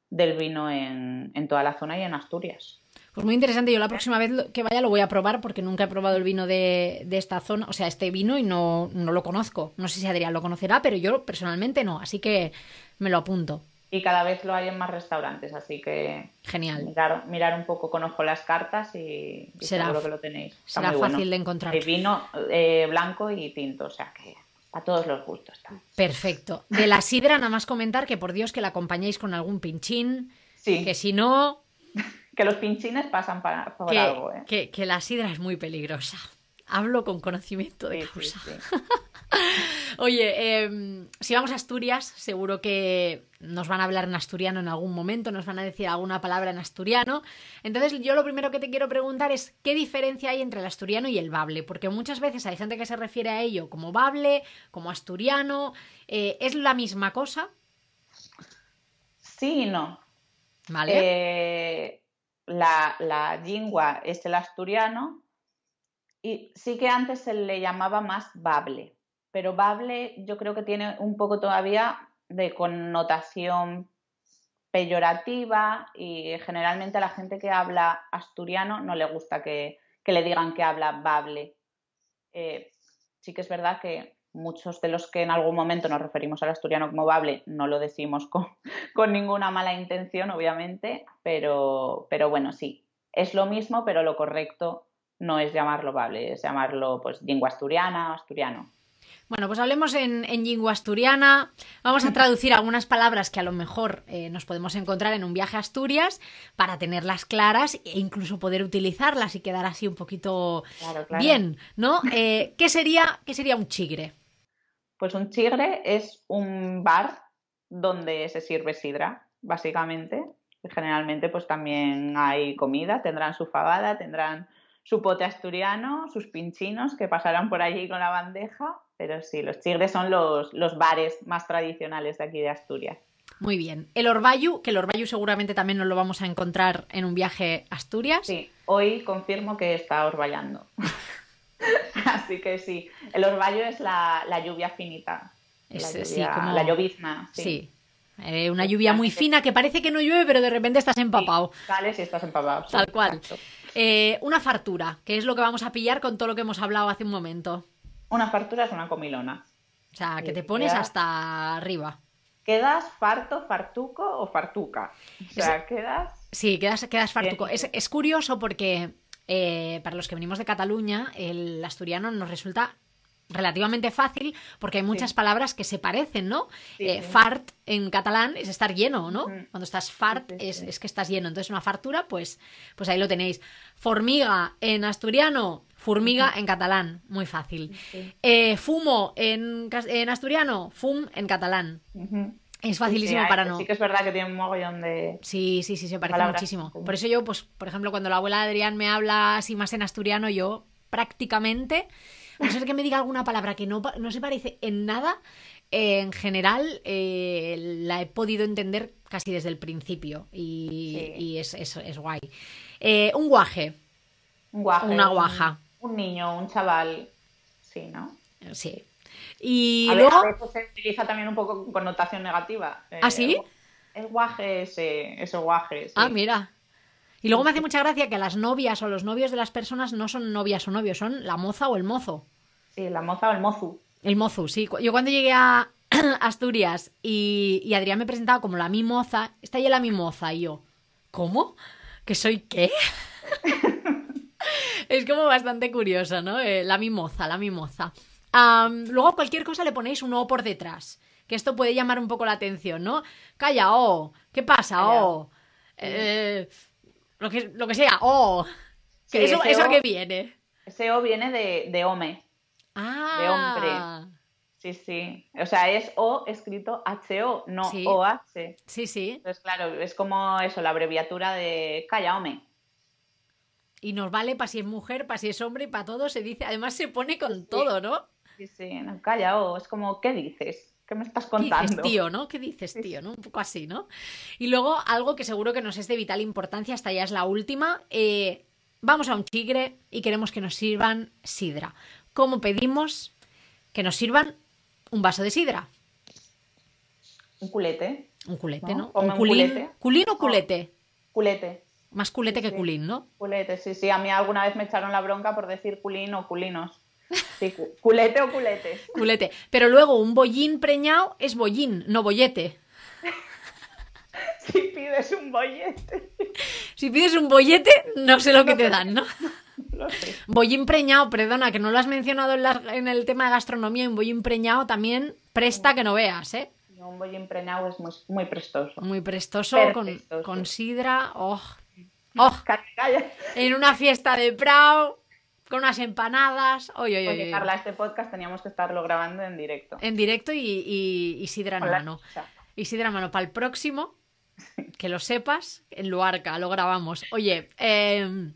del vino en, en toda la zona y en Asturias. Pues muy interesante, yo la próxima vez que vaya lo voy a probar porque nunca he probado el vino de, esta zona, o sea, este vino y no, lo conozco. No sé si Adrián lo conocerá, pero yo personalmente no, así que me lo apunto. Y cada vez lo hay en más restaurantes, así que... Genial. Mirar, un poco, conozco las cartas y, será, seguro que lo tenéis. será fácil de encontrar. El vino eh, blanco y tinto, o sea que a todos los gustos. Está. Perfecto. De la sidra nada más comentar que por Dios que la acompañéis con algún pinchín, sí. que si no que los pinchines pasan para, por algo. ¿eh? Que, la sidra es muy peligrosa. Hablo con conocimiento de causa. Oye, em, si vamos a Asturias, seguro que nos van a hablar en asturiano en algún momento, nos van a decir alguna palabra en asturiano. Entonces, yo lo primero que te quiero preguntar es qué diferencia hay entre el asturiano y el bable, porque muchas veces hay gente que se refiere a ello como bable, como asturiano. Eh, ¿Es la misma cosa? Sí y no. Vale. Eh la, la es el asturiano y sí que antes se le llamaba más bable, pero bable yo creo que tiene un poco todavía de connotación peyorativa y generalmente a la gente que habla asturiano no le gusta que, le digan que habla bable. Eh, sí que es verdad que muchos de los que en algún momento nos referimos al asturiano como bable, no lo decimos con, ninguna mala intención, obviamente, pero, bueno, sí, es lo mismo, pero lo correcto no es llamarlo bable, es llamarlo pues lengua asturiana, asturiano. Bueno, pues hablemos en, en, asturiana. Vamos a traducir algunas palabras que a lo mejor eh, nos podemos encontrar en un viaje a Asturias para tenerlas claras e incluso poder utilizarlas y quedar así un poquito bien, ¿no? Eh, ¿qué, sería, ¿Qué sería un chigre? Pues un chigre es un bar donde se sirve sidra, básicamente. Generalmente, pues también hay comida, tendrán su fabada, tendrán su pote asturiano, sus pinchinos que pasarán por allí con la bandeja, pero sí, los chigres son los, los bares más tradicionales de aquí de Asturias. Muy bien. El Orbayu, que el Orbayu seguramente también nos lo vamos a encontrar en un viaje a Asturias. Sí, hoy confirmo que está orbayando. Así que sí, el orvallo es la, lluvia finita. sí, como... la llovizna. sí. Eh, una lluvia muy fina que parece que no llueve, pero de repente estás empapado. Sí, y estás empapado. Tal cual. Eh, una fartura, que es lo que vamos a pillar con todo lo que hemos hablado hace un momento. Una fartura es una comilona. O sea, que te pones hasta arriba. ¿Quedas farto, fartuco o fartuca? O sea, quedas. Sí, quedas, fartuco. es curioso porque eh, para los que venimos de Cataluña, el asturiano nos resulta relativamente fácil porque hay muchas palabras que se parecen, ¿no? Eh, fart en catalán es estar lleno, ¿no? Cuando estás fart es, que estás lleno. Entonces una fartura, pues, pues ahí lo tenéis. Formiga en asturiano, formiga en catalán, muy fácil. Eh, fumo en, asturiano, fum en catalán. Es facilísimo para no. Sí que es verdad que tiene un mogollón de. Sí, sí, sí, se parece muchísimo. Por eso yo, pues, por ejemplo, cuando la abuela Adrián me habla así más en asturiano, yo prácticamente, a no ser que me diga alguna palabra que no, se parece en nada, eh, en general eh, la he podido entender casi desde el principio. Y, es, es, es, guay. Eh, un guaje. Un guaje. Una guaja. Un, un niño, un chaval. Sí, ¿no? Sí, y luego... se utiliza también un poco con connotación negativa. Eh, ¿Ah, sí? Es guaje ese, ese guaje. Ah, mira. Y luego me hace mucha gracia que las novias o los novios de las personas no son novias o novios, son la moza o el mozo. Sí, la moza o el mozu. El mozu, sí. Yo cuando llegué a Asturias y, Adrián me presentaba como la mimoza, está ahí la mimoza y yo, ¿cómo? ¿Que soy qué? es como bastante curioso, ¿no? Eh, la mimoza, la mimoza luego cualquier cosa le ponéis un O por detrás, que esto puede llamar un poco la atención, ¿no? Calla, O, ¿qué pasa, O? Eh, lo, que, sea, O. Oh, eso, ¿Eso viene? Ese O viene de, de home. De ah. hombre. Sí, sí. O sea, es O escrito H-O, no sí. O-H. Sí, sí. Entonces, claro, es como eso, la abreviatura de calla, Ome Y nos vale para si es mujer, para si es hombre, para todo. Se dice, además se pone con todo, ¿no? Sí, sí, no, oh, Es como, ¿qué dices? ¿Qué me estás contando? ¿Qué dices, tío, ¿no? ¿Qué dices, tío? Un poco así, ¿no? Y luego, algo que seguro que nos es de vital importancia, hasta ya es la última. Eh, vamos a un chigre y queremos que nos sirvan sidra. ¿Cómo pedimos que nos sirvan un vaso de sidra? Un culete. Un culete, ¿no? Un, culín, culete. ¿Culín o culete? culete. Más culete que culín, ¿no? Culete, sí, sí. A mí alguna vez me echaron la bronca por decir culín o culinos culete o culete. Culete. Pero luego un bollín preñado es bollín, no bollete. Si pides un bollete. Si pides un bollete, no sé lo que te dan, ¿no? Bollín preñado, perdona, que no lo has mencionado en, el tema de gastronomía, un bollín preñado también presta que no veas, ¿eh? un bollín preñado es muy, prestoso. Muy prestoso, con, sidra, oh, oh. En una fiesta de prao, con unas empanadas. Oye, oye, oye, Carla, este podcast teníamos que estarlo grabando en directo. En directo y, y, sidra en mano. Y sidra en mano. Para el próximo, que lo sepas, en Luarca lo grabamos. Oye, em,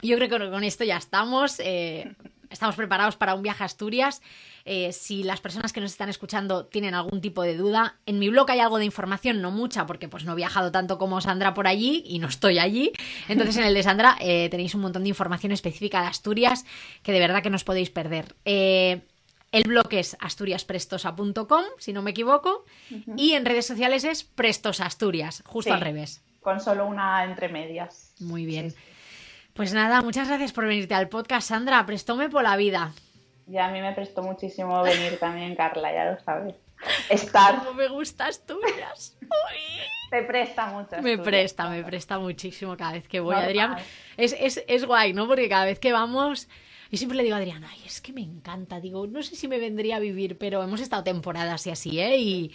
yo creo que con esto ya estamos. Eh, estamos preparados para un viaje a Asturias. Eh, si las personas que nos están escuchando tienen algún tipo de duda, en mi blog hay algo de información, no mucha, porque pues no he viajado tanto como Sandra por allí y no estoy allí. Entonces en el de Sandra eh, tenéis un montón de información específica de Asturias que de verdad que no os podéis perder. Eh, el blog es asturiasprestosa.com, si no me equivoco, y en redes sociales es Prestos Asturias, justo al revés. Con solo una entre medias. Muy bien. Pues nada, muchas gracias por venirte al podcast, Sandra. Prestóme por la vida. Ya a mí me prestó muchísimo venir también, Carla, ya lo sabes. Estar. me gustas tuyas. Te presta mucho. Me presta, me presta muchísimo cada vez que voy. Adrián, es, guay, ¿no? Porque cada vez que vamos. Yo siempre le digo a Adrián, ay, es que me encanta. Digo, no sé si me vendría a vivir, pero hemos estado temporadas y así, ¿eh? Y.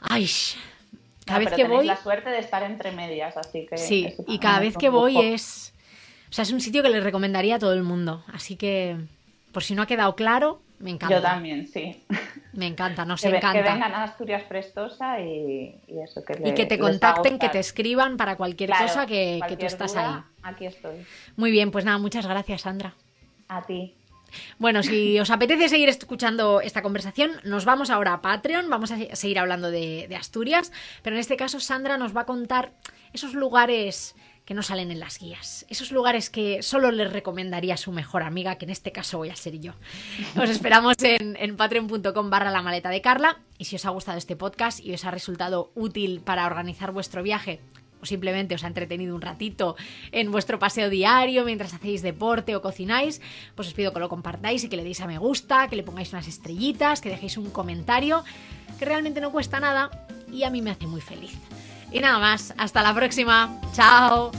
Ay, cada vez que voy. la suerte de estar entre medias, así que. Sí, y cada vez que voy es o sea, es un sitio que les recomendaría a todo el mundo. Así que, por si no ha quedado claro, me encanta. Yo también, sí. Me encanta, nos encanta. Que vengan a Asturias Prestosa y, eso que Y que te contacten, que te escriban para cualquier cosa que, tú estás ahí. Aquí estoy. Muy bien, pues nada, muchas gracias, Sandra. A ti. Bueno, si os apetece seguir escuchando esta conversación, nos vamos ahora a Patreon, vamos a seguir hablando de, de Asturias, pero en este caso Sandra nos va a contar esos lugares que no salen en las guías. Esos lugares que solo les recomendaría su mejor amiga, que en este caso voy a ser yo. Os esperamos en, patreon.com barra la maleta de Carla y si os ha gustado este podcast y os ha resultado útil para organizar vuestro viaje, o simplemente os ha entretenido un ratito en vuestro paseo diario, mientras hacéis deporte o cocináis, pues os pido que lo compartáis y que le deis a me gusta, que le pongáis unas estrellitas, que dejéis un comentario, que realmente no cuesta nada y a mí me hace muy feliz. Y nada más, hasta la próxima. Chao.